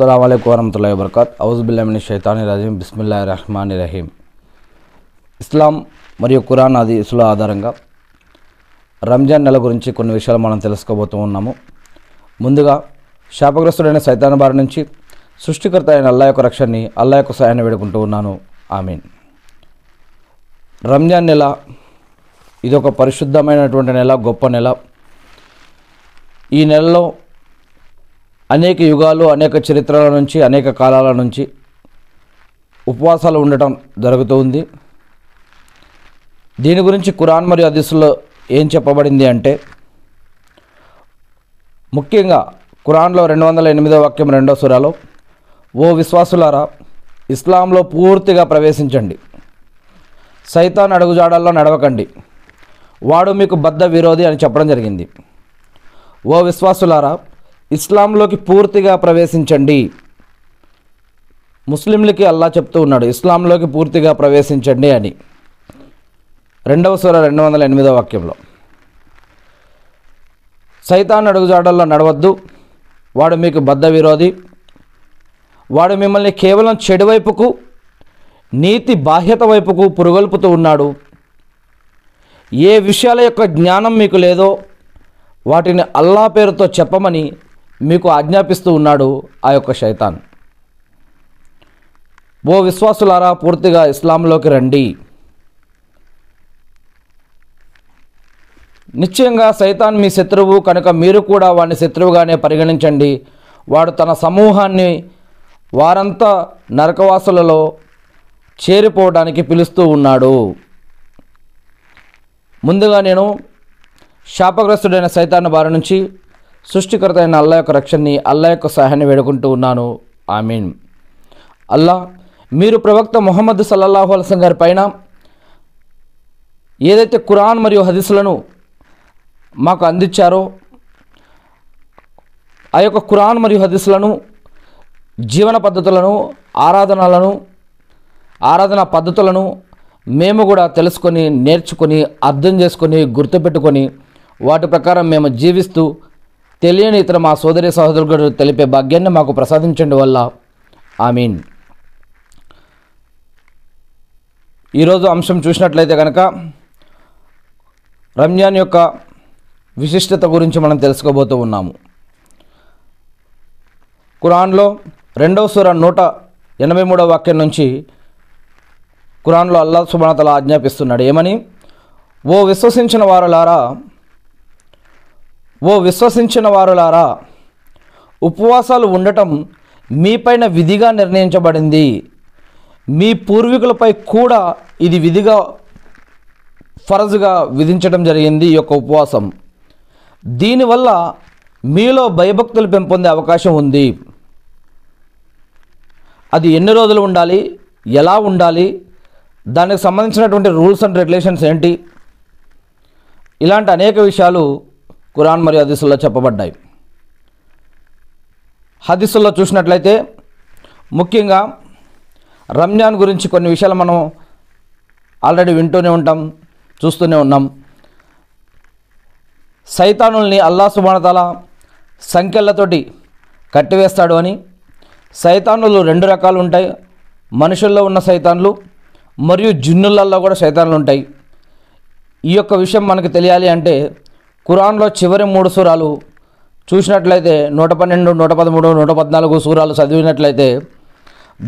అస్సలం అయికు వరహతుల్లా వబర్కాత్ ఔజుబుల్లామిని షైతాని రహీం బిస్మిల్లా రహమాని రహీం ఇస్లాం మరియు ఖురాన్ అది ఇసుల ఆధారంగా రంజాన్ నెల గురించి కొన్ని విషయాలు మనం తెలుసుకోబోతూ ఉన్నాము ముందుగా శాపగ్రస్తుడైన సైతాన్ బారి నుంచి సృష్టికర్త అయిన అల్లా యొక్క రక్షణని అల్లా యొక్క సాయాన్ని వేడుకుంటూ ఉన్నాను ఆమీన్ రంజాన్ నెల ఇదొక పరిశుద్ధమైనటువంటి నెల గొప్ప నెల ఈ నెలలో అనేక యుగాలు అనేక చరిత్రల నుంచి అనేక కాలాల నుంచి ఉపవాసాలు ఉండటం జరుగుతుంది దీని గురించి కురాన్ మరియు అదిస్సులో ఏం చెప్పబడింది అంటే ముఖ్యంగా కురాన్లో రెండు వందల ఎనిమిదో వాక్యం రెండో సురాలో ఓ విశ్వాసులారా ఇస్లాంలో పూర్తిగా ప్రవేశించండి సైతాన్ అడుగుజాడల్లో నడవకండి వాడు మీకు బద్ద విరోధి అని చెప్పడం జరిగింది ఓ విశ్వాసులారా ఇస్లాంలోకి పూర్తిగా ప్రవేశించండి ముస్లింలకి అల్లా చెప్తూ ఉన్నాడు ఇస్లాంలోకి పూర్తిగా ప్రవేశించండి అని రెండవ సూర రెండు వందల ఎనిమిదవ వాక్యంలో సైతాన్ అడుగుజాడల్లో నడవద్దు వాడు మీకు బద్ధ విరోధి వాడు మిమ్మల్ని కేవలం చెడు వైపుకు నీతి బాహ్యత వైపుకు పురుగొల్పుతూ ఉన్నాడు ఏ విషయాల యొక్క జ్ఞానం మీకు లేదో వాటిని అల్లా పేరుతో చెప్పమని మీకు ఆజ్ఞాపిస్తూ ఉన్నాడు ఆ యొక్క శైతాన్ ఓ విశ్వాసులారా పూర్తిగా ఇస్లాంలోకి రండి నిశ్చయంగా సైతాన్ మీ శత్రువు కనుక మీరు కూడా వాడిని శత్రువుగానే పరిగణించండి వాడు తన సమూహాన్ని వారంతా నరకవాసులలో చేరిపోవడానికి పిలుస్తూ ఉన్నాడు ముందుగా నేను శాపగ్రస్తుడైన సైతాన్ బారి నుంచి సృష్టికర్త అయిన అల్లా యొక్క రక్షణని అల్లా యొక్క సహాయాన్ని వేడుకుంటూ ఉన్నాను మీన్ అల్లా మీరు ప్రవక్త మొహమ్మద్ సల్లల్లాహు అలసం గారి పైన ఏదైతే కురాన్ మరియు హదీసులను మాకు అందించారో ఆ యొక్క కురాన్ మరియు హదీసులను జీవన పద్ధతులను ఆరాధనలను ఆరాధన పద్ధతులను మేము కూడా తెలుసుకొని నేర్చుకొని అర్థం చేసుకొని గుర్తుపెట్టుకొని వాటి ప్రకారం మేము జీవిస్తూ తెలియని ఇతర మా సోదరి సహోదరుడు తెలిపే భాగ్యాన్ని మాకు ప్రసాదించండి వల్ల ఐ మీన్ ఈరోజు అంశం చూసినట్లయితే కనుక రంజాన్ యొక్క విశిష్టత గురించి మనం తెలుసుకోబోతూ ఉన్నాము కురాన్లో రెండవ సూర నూట ఎనభై మూడవ వాక్యం నుంచి కురాన్లో అల్లా సుబానతల ఆజ్ఞాపిస్తున్నాడు ఏమని ఓ విశ్వసించిన వారలారా ఓ విశ్వసించిన వారులారా ఉపవాసాలు ఉండటం మీపైన విధిగా నిర్ణయించబడింది మీ పూర్వీకులపై కూడా ఇది విధిగా ఫరజుగా విధించడం జరిగింది ఈ యొక్క ఉపవాసం దీనివల్ల మీలో భయభక్తులు పెంపొందే అవకాశం ఉంది అది ఎన్ని రోజులు ఉండాలి ఎలా ఉండాలి దానికి సంబంధించినటువంటి రూల్స్ అండ్ రెగ్యులేషన్స్ ఏంటి ఇలాంటి అనేక విషయాలు కురాన్ మరియు హదీసుల్లో చెప్పబడ్డాయి హదీసుల్లో చూసినట్లయితే ముఖ్యంగా రంజాన్ గురించి కొన్ని విషయాలు మనం ఆల్రెడీ వింటూనే ఉంటాం చూస్తూనే ఉన్నాం సైతానుల్ని అల్లా సుబానతల సంఖ్యలతోటి కట్టివేస్తాడు అని సైతానులు రెండు రకాలు ఉంటాయి మనుషుల్లో ఉన్న సైతాన్లు మరియు జిన్నులల్లో కూడా సైతాన్లు ఉంటాయి ఈ యొక్క విషయం మనకు తెలియాలి అంటే ఖురాన్లో చివరి మూడు సూరాలు చూసినట్లయితే నూట పన్నెండు నూట పదమూడు నూట పద్నాలుగు సూరాలు చదివినట్లయితే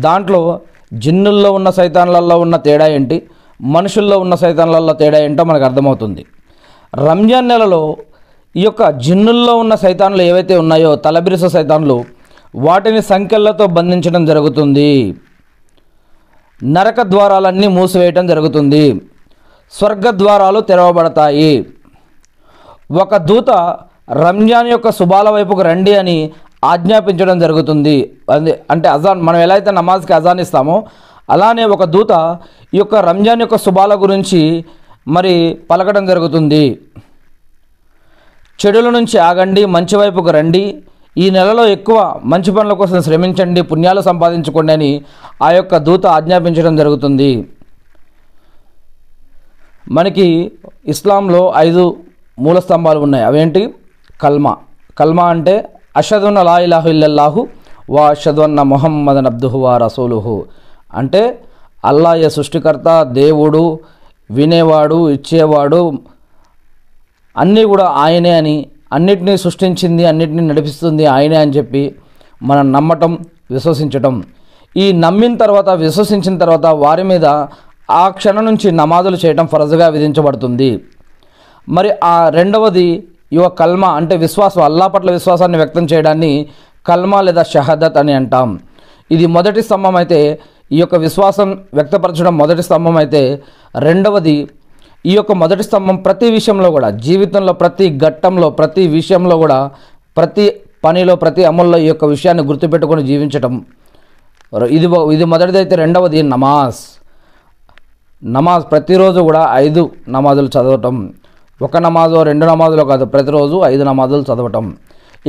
దాంట్లో జిన్నుల్లో ఉన్న సైతాన్లలో ఉన్న తేడా ఏంటి మనుషుల్లో ఉన్న సైతాన్లలో తేడా ఏంటో మనకు అర్థమవుతుంది రంజాన్ నెలలో ఈ యొక్క జిన్నుల్లో ఉన్న సైతాన్లు ఏవైతే ఉన్నాయో తలబిరుస సైతాన్లు వాటిని సంఖ్యలతో బంధించడం జరుగుతుంది నరక ద్వారాలన్నీ మూసివేయటం జరుగుతుంది స్వర్గ ద్వారాలు తెరవబడతాయి ఒక దూత రంజాన్ యొక్క శుభాల వైపుకు రండి అని ఆజ్ఞాపించడం జరుగుతుంది అంటే అజాన్ మనం ఎలా అయితే నమాజ్కి అజాన్ ఇస్తామో అలానే ఒక దూత ఈ యొక్క రంజాన్ యొక్క శుభాల గురించి మరి పలకడం జరుగుతుంది చెడుల నుంచి ఆగండి మంచి వైపుకు రండి ఈ నెలలో ఎక్కువ మంచి పనుల కోసం శ్రమించండి పుణ్యాలు సంపాదించుకోండి అని ఆ యొక్క దూత ఆజ్ఞాపించడం జరుగుతుంది మనకి ఇస్లాంలో ఐదు మూల స్తంభాలు ఉన్నాయి అవేంటి కల్మా కల్మా అంటే అషదున్న లా ఇలాహు ఇల్లల్లాహు వా అషదున్న మొహమ్మద్ అబ్దుహు వా రసూలుహు అంటే అల్లాయ సృష్టికర్త దేవుడు వినేవాడు ఇచ్చేవాడు అన్నీ కూడా ఆయనే అని అన్నిటినీ సృష్టించింది అన్నిటినీ నడిపిస్తుంది ఆయనే అని చెప్పి మనం నమ్మటం విశ్వసించటం ఈ నమ్మిన తర్వాత విశ్వసించిన తర్వాత వారి మీద ఆ క్షణం నుంచి నమాజులు చేయటం ఫరజుగా విధించబడుతుంది మరి ఆ రెండవది యువ కల్మ అంటే విశ్వాసం అల్లా పట్ల విశ్వాసాన్ని వ్యక్తం చేయడాన్ని కల్మ లేదా షహదత్ అని అంటాం ఇది మొదటి స్తంభం అయితే ఈ యొక్క విశ్వాసం వ్యక్తపరచడం మొదటి స్తంభం అయితే రెండవది ఈ యొక్క మొదటి స్తంభం ప్రతి విషయంలో కూడా జీవితంలో ప్రతి ఘట్టంలో ప్రతి విషయంలో కూడా ప్రతి పనిలో ప్రతి అమల్లో ఈ యొక్క విషయాన్ని గుర్తుపెట్టుకొని జీవించటం ఇది ఇది మొదటిది అయితే రెండవది నమాజ్ నమాజ్ ప్రతిరోజు కూడా ఐదు నమాజులు చదవటం ఒక నమాజో రెండు నమాజులో కాదు ప్రతిరోజు ఐదు నమాజులు చదవటం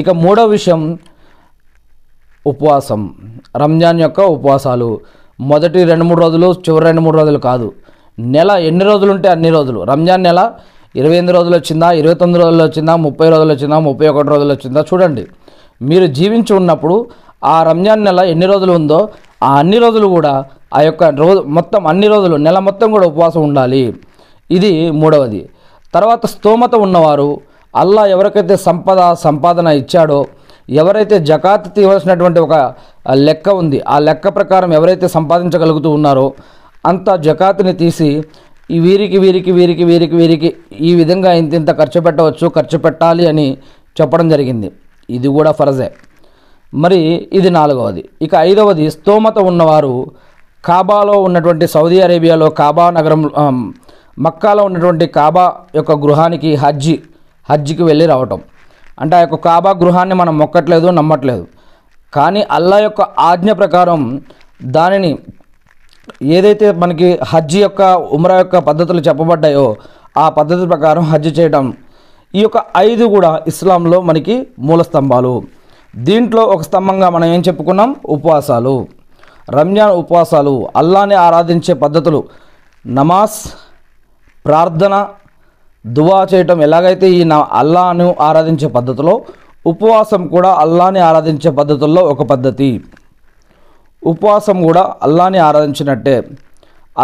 ఇక మూడో విషయం ఉపవాసం రంజాన్ యొక్క ఉపవాసాలు మొదటి రెండు మూడు రోజులు చివరి రెండు మూడు రోజులు కాదు నెల ఎన్ని రోజులు ఉంటే అన్ని రోజులు రంజాన్ నెల ఇరవై ఎనిమిది రోజులు వచ్చిందా ఇరవై తొమ్మిది రోజులు వచ్చిందా ముప్పై రోజులు వచ్చిందా ముప్పై ఒకటి రోజులు వచ్చిందా చూడండి మీరు జీవించి ఉన్నప్పుడు ఆ రంజాన్ నెల ఎన్ని రోజులు ఉందో ఆ అన్ని రోజులు కూడా ఆ యొక్క రోజు మొత్తం అన్ని రోజులు నెల మొత్తం కూడా ఉపవాసం ఉండాలి ఇది మూడవది తర్వాత స్తోమత ఉన్నవారు అల్లా ఎవరికైతే సంపద సంపాదన ఇచ్చాడో ఎవరైతే జకాత్ తీయవలసినటువంటి ఒక లెక్క ఉంది ఆ లెక్క ప్రకారం ఎవరైతే సంపాదించగలుగుతూ ఉన్నారో అంత జకాత్ని తీసి ఈ వీరికి వీరికి వీరికి వీరికి వీరికి ఈ విధంగా ఇంత ఇంత ఖర్చు పెట్టవచ్చు ఖర్చు పెట్టాలి అని చెప్పడం జరిగింది ఇది కూడా ఫరజే మరి ఇది నాలుగవది ఇక ఐదవది స్తోమత ఉన్నవారు కాబాలో ఉన్నటువంటి సౌదీ అరేబియాలో కాబా నగరం మక్కాలో ఉన్నటువంటి కాబా యొక్క గృహానికి హజ్జి హజ్జికి వెళ్ళి రావటం అంటే ఆ యొక్క కాబా గృహాన్ని మనం మొక్కట్లేదు నమ్మట్లేదు కానీ అల్లా యొక్క ఆజ్ఞ ప్రకారం దానిని ఏదైతే మనకి హజ్జి యొక్క ఉమ్రా యొక్క పద్ధతులు చెప్పబడ్డాయో ఆ పద్ధతి ప్రకారం హజ్జి చేయడం ఈ యొక్క ఐదు కూడా ఇస్లాంలో మనకి మూల స్తంభాలు దీంట్లో ఒక స్తంభంగా మనం ఏం చెప్పుకున్నాం ఉపవాసాలు రంజాన్ ఉపవాసాలు అల్లాని ఆరాధించే పద్ధతులు నమాజ్ ప్రార్థన దువా చేయటం ఎలాగైతే ఈ నా అల్లాను ఆరాధించే పద్ధతిలో ఉపవాసం కూడా అల్లాని ఆరాధించే పద్ధతుల్లో ఒక పద్ధతి ఉపవాసం కూడా అల్లాని ఆరాధించినట్టే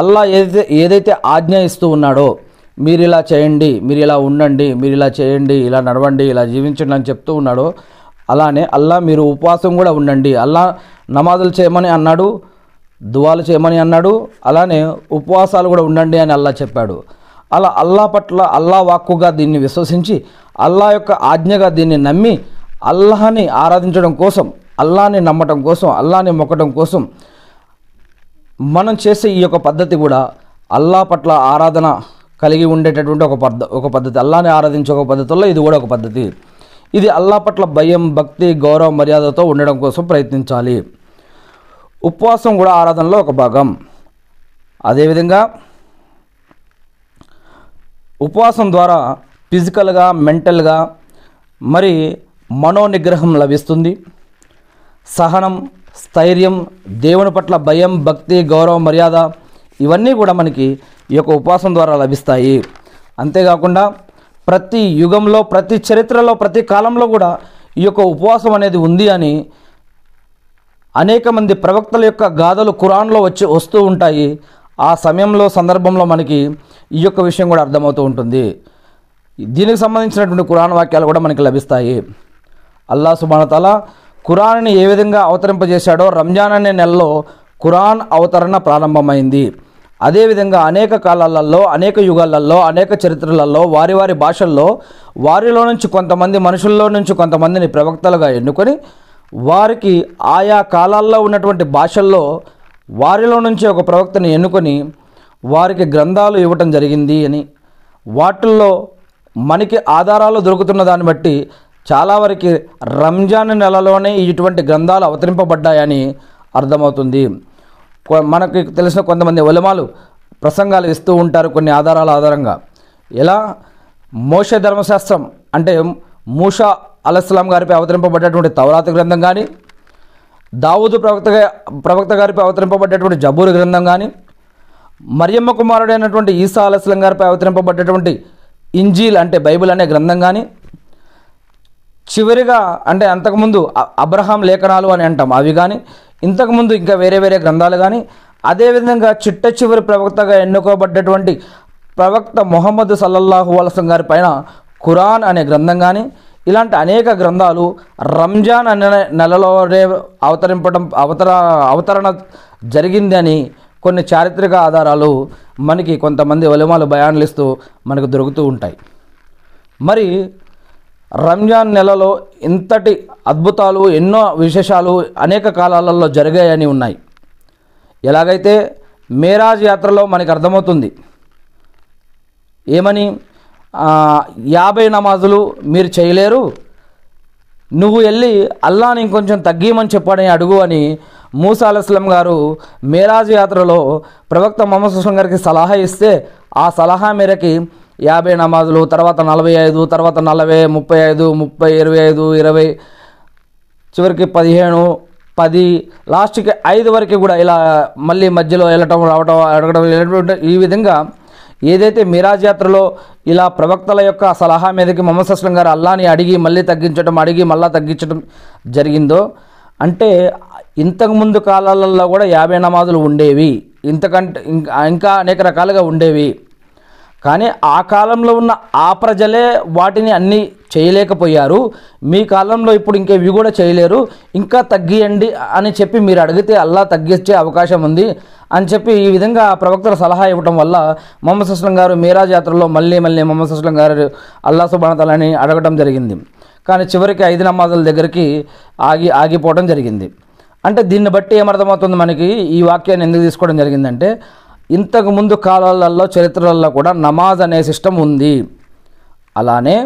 అల్లా ఏదైతే ఏదైతే ఆజ్ఞ ఇస్తూ ఉన్నాడో మీరు ఇలా చేయండి మీరు ఇలా ఉండండి మీరు ఇలా చేయండి ఇలా నడవండి ఇలా జీవించండి అని చెప్తూ ఉన్నాడో అలానే అల్లా మీరు ఉపవాసం కూడా ఉండండి అల్లా నమాజులు చేయమని అన్నాడు దువాలు చేయమని అన్నాడు అలానే ఉపవాసాలు కూడా ఉండండి అని అల్లా చెప్పాడు అలా అల్లా పట్ల అల్లా వాక్కుగా దీన్ని విశ్వసించి అల్లా యొక్క ఆజ్ఞగా దీన్ని నమ్మి అల్లాహని ఆరాధించడం కోసం అల్లాని నమ్మటం కోసం అల్లాని మొక్కడం కోసం మనం చేసే ఈ యొక్క పద్ధతి కూడా అల్లా పట్ల ఆరాధన కలిగి ఉండేటటువంటి ఒక పద్ధ ఒక పద్ధతి అల్లాని ఆరాధించే ఒక పద్ధతుల్లో ఇది కూడా ఒక పద్ధతి ఇది అల్లా పట్ల భయం భక్తి గౌరవ మర్యాదతో ఉండడం కోసం ప్రయత్నించాలి ఉపవాసం కూడా ఆరాధనలో ఒక భాగం అదేవిధంగా ఉపవాసం ద్వారా ఫిజికల్గా మెంటల్గా మరి మనోనిగ్రహం లభిస్తుంది సహనం స్థైర్యం దేవుని పట్ల భయం భక్తి గౌరవ మర్యాద ఇవన్నీ కూడా మనకి ఈ యొక్క ఉపవాసం ద్వారా లభిస్తాయి అంతేకాకుండా ప్రతి యుగంలో ప్రతి చరిత్రలో ప్రతి కాలంలో కూడా ఈ యొక్క ఉపవాసం అనేది ఉంది అని అనేక మంది ప్రవక్తల యొక్క గాథలు కురాన్లో వచ్చి వస్తూ ఉంటాయి ఆ సమయంలో సందర్భంలో మనకి ఈ యొక్క విషయం కూడా అర్థమవుతూ ఉంటుంది దీనికి సంబంధించినటువంటి కురాన్ వాక్యాలు కూడా మనకి లభిస్తాయి అల్లా సుబానతాల కురాన్ని ఏ విధంగా అవతరింపజేశాడో రంజాన్ అనే నెలలో కురాన్ అవతరణ ప్రారంభమైంది అదేవిధంగా అనేక కాలాలలో అనేక యుగాలలో అనేక చరిత్రలలో వారి వారి భాషల్లో వారిలో నుంచి కొంతమంది మనుషుల్లో నుంచి కొంతమందిని ప్రవక్తలుగా ఎన్నుకొని వారికి ఆయా కాలాల్లో ఉన్నటువంటి భాషల్లో వారిలో నుంచి ఒక ప్రవక్తని ఎన్నుకొని వారికి గ్రంథాలు ఇవ్వటం జరిగింది అని వాటిల్లో మనకి ఆధారాలు దొరుకుతున్న దాన్ని బట్టి చాలా వరకు రంజాన్ నెలలోనే ఇటువంటి గ్రంథాలు అవతరింపబడ్డాయని అర్థమవుతుంది మనకి తెలిసిన కొంతమంది ఉలమాలు ప్రసంగాలు ఇస్తూ ఉంటారు కొన్ని ఆధారాల ఆధారంగా ఎలా మోష ధర్మశాస్త్రం అంటే మూషా అలస్లాం గారిపై అవతరింపబడ్డటువంటి తవరాత గ్రంథం కానీ దావుదు ప్రవక్త ప్రవక్త గారిపై అవతరింపబడ్డటువంటి జబూరు గ్రంథం కానీ మరియమ్మ కుమారుడైనటువంటి ఈసా అలస్లం గారిపై అవతరింపబడ్డటువంటి ఇంజీల్ అంటే బైబిల్ అనే గ్రంథం కానీ చివరిగా అంటే అంతకుముందు అబ్రహాం లేఖనాలు అని అంటాం అవి కానీ ఇంతకుముందు ఇంకా వేరే వేరే గ్రంథాలు కానీ అదేవిధంగా చిట్ట చివరి ప్రవక్తగా ఎన్నుకోబడ్డటువంటి ప్రవక్త మొహమ్మద్ సల్లల్లాహు అలసం గారి పైన ఖురాన్ అనే గ్రంథం కానీ ఇలాంటి అనేక గ్రంథాలు రంజాన్ అనే నెలలోనే అవతరింపడం అవతర అవతరణ జరిగిందని కొన్ని చారిత్రక ఆధారాలు మనకి కొంతమంది ఒలిమాలు బయాన్లు మనకు దొరుకుతూ ఉంటాయి మరి రంజాన్ నెలలో ఇంతటి అద్భుతాలు ఎన్నో విశేషాలు అనేక కాలాలలో జరిగాయని ఉన్నాయి ఎలాగైతే మేరాజ్ యాత్రలో మనకు అర్థమవుతుంది ఏమని యాభై నమాజులు మీరు చేయలేరు నువ్వు వెళ్ళి అల్లాని ఇంకొంచెం తగ్గియమని చెప్పాడని అడుగు అని మూసా అలస్లం గారు మేరాజ్ యాత్రలో ప్రవక్త మొహమ్మద్ సుస్లం గారికి సలహా ఇస్తే ఆ సలహా మేరకి యాభై నమాజులు తర్వాత నలభై ఐదు తర్వాత నలభై ముప్పై ఐదు ముప్పై ఇరవై ఐదు ఇరవై చివరికి పదిహేను పది లాస్ట్కి ఐదు వరకు కూడా ఇలా మళ్ళీ మధ్యలో వెళ్ళటం రావటం అడగడం ఈ విధంగా ఏదైతే మిరాజ్ యాత్రలో ఇలా ప్రవక్తల యొక్క సలహా మీదకి మొహమ్మద్ అస్లం గారు అల్లాని అడిగి మళ్ళీ తగ్గించడం అడిగి మళ్ళీ తగ్గించడం జరిగిందో అంటే ఇంతకుముందు కాలాలలో కూడా యాభై నమాజులు ఉండేవి ఇంతకంటే ఇంకా అనేక రకాలుగా ఉండేవి కానీ ఆ కాలంలో ఉన్న ఆ ప్రజలే వాటిని అన్నీ చేయలేకపోయారు మీ కాలంలో ఇప్పుడు ఇంకేవి కూడా చేయలేరు ఇంకా తగ్గియండి అని చెప్పి మీరు అడిగితే అల్లా తగ్గించే అవకాశం ఉంది అని చెప్పి ఈ విధంగా ప్రవక్తల సలహా ఇవ్వడం వల్ల మొహమ్మద్ సుస్లం గారు మీరా జాతరలో మళ్ళీ మళ్ళీ మొహమ్మద్ సుస్లం గారు అల్లా సుబానతలని అడగడం జరిగింది కానీ చివరికి ఐదు నమాజుల దగ్గరికి ఆగి ఆగిపోవడం జరిగింది అంటే దీన్ని బట్టి ఏమర్థమవుతుంది మనకి ఈ వాక్యాన్ని ఎందుకు తీసుకోవడం జరిగిందంటే ఇంతకు ముందు కాలాలలో చరిత్రలలో కూడా నమాజ్ అనే సిస్టమ్ ఉంది అలానే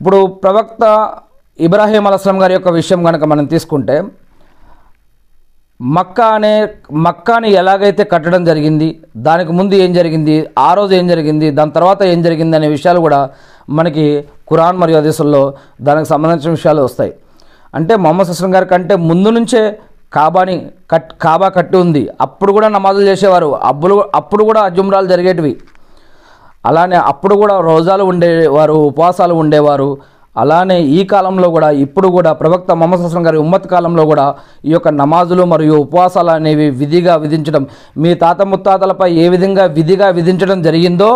ఇప్పుడు ప్రవక్త ఇబ్రాహీం అలస్లం గారి యొక్క విషయం కనుక మనం తీసుకుంటే మక్కా అనే మక్కాని ఎలాగైతే కట్టడం జరిగింది దానికి ముందు ఏం జరిగింది ఆ రోజు ఏం జరిగింది దాని తర్వాత ఏం జరిగింది అనే విషయాలు కూడా మనకి ఖురాన్ మరియు అదేశంలో దానికి సంబంధించిన విషయాలు వస్తాయి అంటే మొహమ్మద్ సుస్లం గారి కంటే ముందు నుంచే కాబాని కట్ కాబా కట్టి ఉంది అప్పుడు కూడా నమాజులు చేసేవారు అప్పుడు అప్పుడు కూడా అజుమ్రాలు జరిగేటివి అలానే అప్పుడు కూడా రోజాలు ఉండేవారు ఉపవాసాలు ఉండేవారు అలానే ఈ కాలంలో కూడా ఇప్పుడు కూడా ప్రవక్త మొహమ్మద్ అస్లం గారి ఉమ్మత్ కాలంలో కూడా ఈ యొక్క నమాజులు మరియు ఉపవాసాలు అనేవి విధిగా విధించడం మీ తాత ముత్తాతలపై ఏ విధంగా విధిగా విధించడం జరిగిందో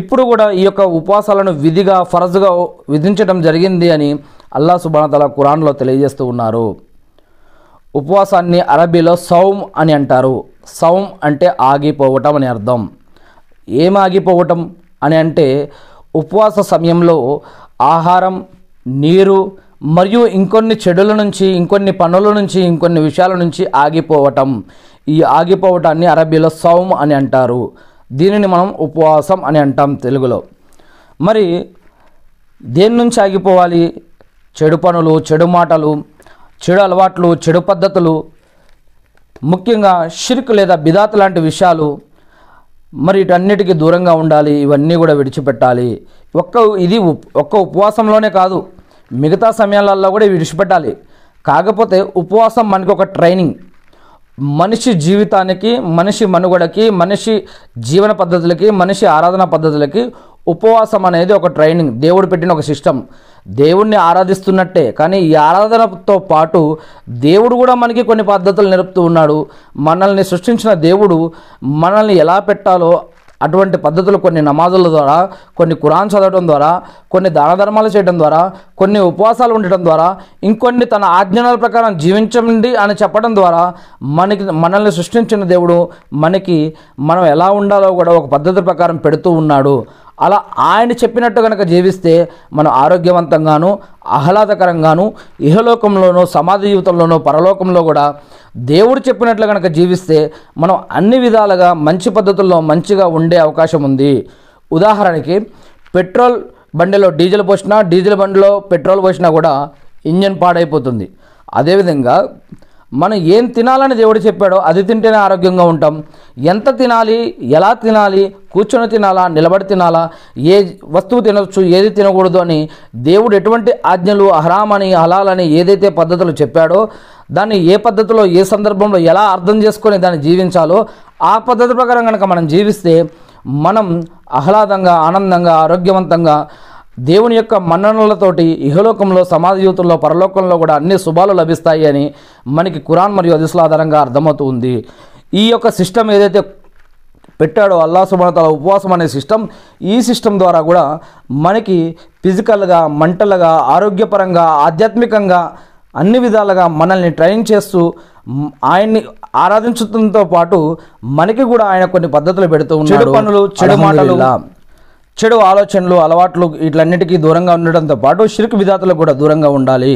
ఇప్పుడు కూడా ఈ యొక్క ఉపవాసాలను విధిగా ఫరజుగా విధించడం జరిగింది అని అల్లా సుబానతల కురాన్లో తెలియజేస్తూ ఉన్నారు ఉపవాసాన్ని అరబీలో సౌమ్ అని అంటారు సౌమ్ అంటే ఆగిపోవటం అని అర్థం ఏమాగిపోవటం ఆగిపోవటం అని అంటే ఉపవాస సమయంలో ఆహారం నీరు మరియు ఇంకొన్ని చెడుల నుంచి ఇంకొన్ని పనుల నుంచి ఇంకొన్ని విషయాల నుంచి ఆగిపోవటం ఈ ఆగిపోవటాన్ని అరబీలో సౌమ్ అని అంటారు దీనిని మనం ఉపవాసం అని అంటాం తెలుగులో మరి దేని నుంచి ఆగిపోవాలి చెడు పనులు చెడు మాటలు చెడు అలవాట్లు చెడు పద్ధతులు ముఖ్యంగా షిర్క్ లేదా బిదాత్ లాంటి విషయాలు మరి వీటన్నిటికీ దూరంగా ఉండాలి ఇవన్నీ కూడా విడిచిపెట్టాలి ఒక్క ఇది ఒక్క ఉపవాసంలోనే కాదు మిగతా సమయాలలో కూడా విడిచిపెట్టాలి కాకపోతే ఉపవాసం మనకి ఒక ట్రైనింగ్ మనిషి జీవితానికి మనిషి మనుగడకి మనిషి జీవన పద్ధతులకి మనిషి ఆరాధన పద్ధతులకి ఉపవాసం అనేది ఒక ట్రైనింగ్ దేవుడు పెట్టిన ఒక సిస్టమ్ దేవుణ్ణి ఆరాధిస్తున్నట్టే కానీ ఈ ఆరాధనతో పాటు దేవుడు కూడా మనకి కొన్ని పద్ధతులు నేర్పుతూ ఉన్నాడు మనల్ని సృష్టించిన దేవుడు మనల్ని ఎలా పెట్టాలో అటువంటి పద్ధతులు కొన్ని నమాజుల ద్వారా కొన్ని కురాన్ చదవడం ద్వారా కొన్ని దాన ధర్మాలు చేయడం ద్వారా కొన్ని ఉపవాసాలు ఉండటం ద్వారా ఇంకొన్ని తన ఆజ్ఞానాల ప్రకారం జీవించండి అని చెప్పడం ద్వారా మనకి మనల్ని సృష్టించిన దేవుడు మనకి మనం ఎలా ఉండాలో కూడా ఒక పద్ధతి ప్రకారం పెడుతూ ఉన్నాడు అలా ఆయన చెప్పినట్టు కనుక జీవిస్తే మనం ఆరోగ్యవంతంగాను ఆహ్లాదకరంగాను ఇహలోకంలోనూ సమాజ జీవితంలోనూ పరలోకంలో కూడా దేవుడు చెప్పినట్లు కనుక జీవిస్తే మనం అన్ని విధాలుగా మంచి పద్ధతుల్లో మంచిగా ఉండే అవకాశం ఉంది ఉదాహరణకి పెట్రోల్ బండిలో డీజిల్ పోసినా డీజిల్ బండిలో పెట్రోల్ పోసినా కూడా ఇంజన్ పాడైపోతుంది అదేవిధంగా మనం ఏం తినాలని దేవుడు చెప్పాడో అది తింటేనే ఆరోగ్యంగా ఉంటాం ఎంత తినాలి ఎలా తినాలి కూర్చొని తినాలా నిలబడి తినాలా ఏ వస్తువు తినవచ్చు ఏది తినకూడదు అని దేవుడు ఎటువంటి ఆజ్ఞలు అహరామని హలాలని ఏదైతే పద్ధతులు చెప్పాడో దాన్ని ఏ పద్ధతిలో ఏ సందర్భంలో ఎలా అర్థం చేసుకొని దాన్ని జీవించాలో ఆ పద్ధతి ప్రకారం కనుక మనం జీవిస్తే మనం ఆహ్లాదంగా ఆనందంగా ఆరోగ్యవంతంగా దేవుని యొక్క మన్ననలతోటి ఇహలోకంలో సమాధి యూతుల్లో పరలోకంలో కూడా అన్ని శుభాలు లభిస్తాయి అని మనకి కురాన్ మరియు అదిసుల ఆధారంగా అర్థమవుతుంది ఈ యొక్క సిస్టమ్ ఏదైతే పెట్టాడో అల్లా సుబనతల ఉపవాసం అనే సిస్టమ్ ఈ సిస్టమ్ ద్వారా కూడా మనకి ఫిజికల్గా మంటలుగా ఆరోగ్యపరంగా ఆధ్యాత్మికంగా అన్ని విధాలుగా మనల్ని ట్రైన్ చేస్తూ ఆయన్ని ఆరాధించడంతో పాటు మనకి కూడా ఆయన కొన్ని పద్ధతులు పెడుతూ ఉన్నాడు చెడు పనులు చెడు మాటలు చెడు ఆలోచనలు అలవాట్లు వీటన్నిటికీ దూరంగా ఉండడంతో పాటు షిర్క్ విధాతలకు కూడా దూరంగా ఉండాలి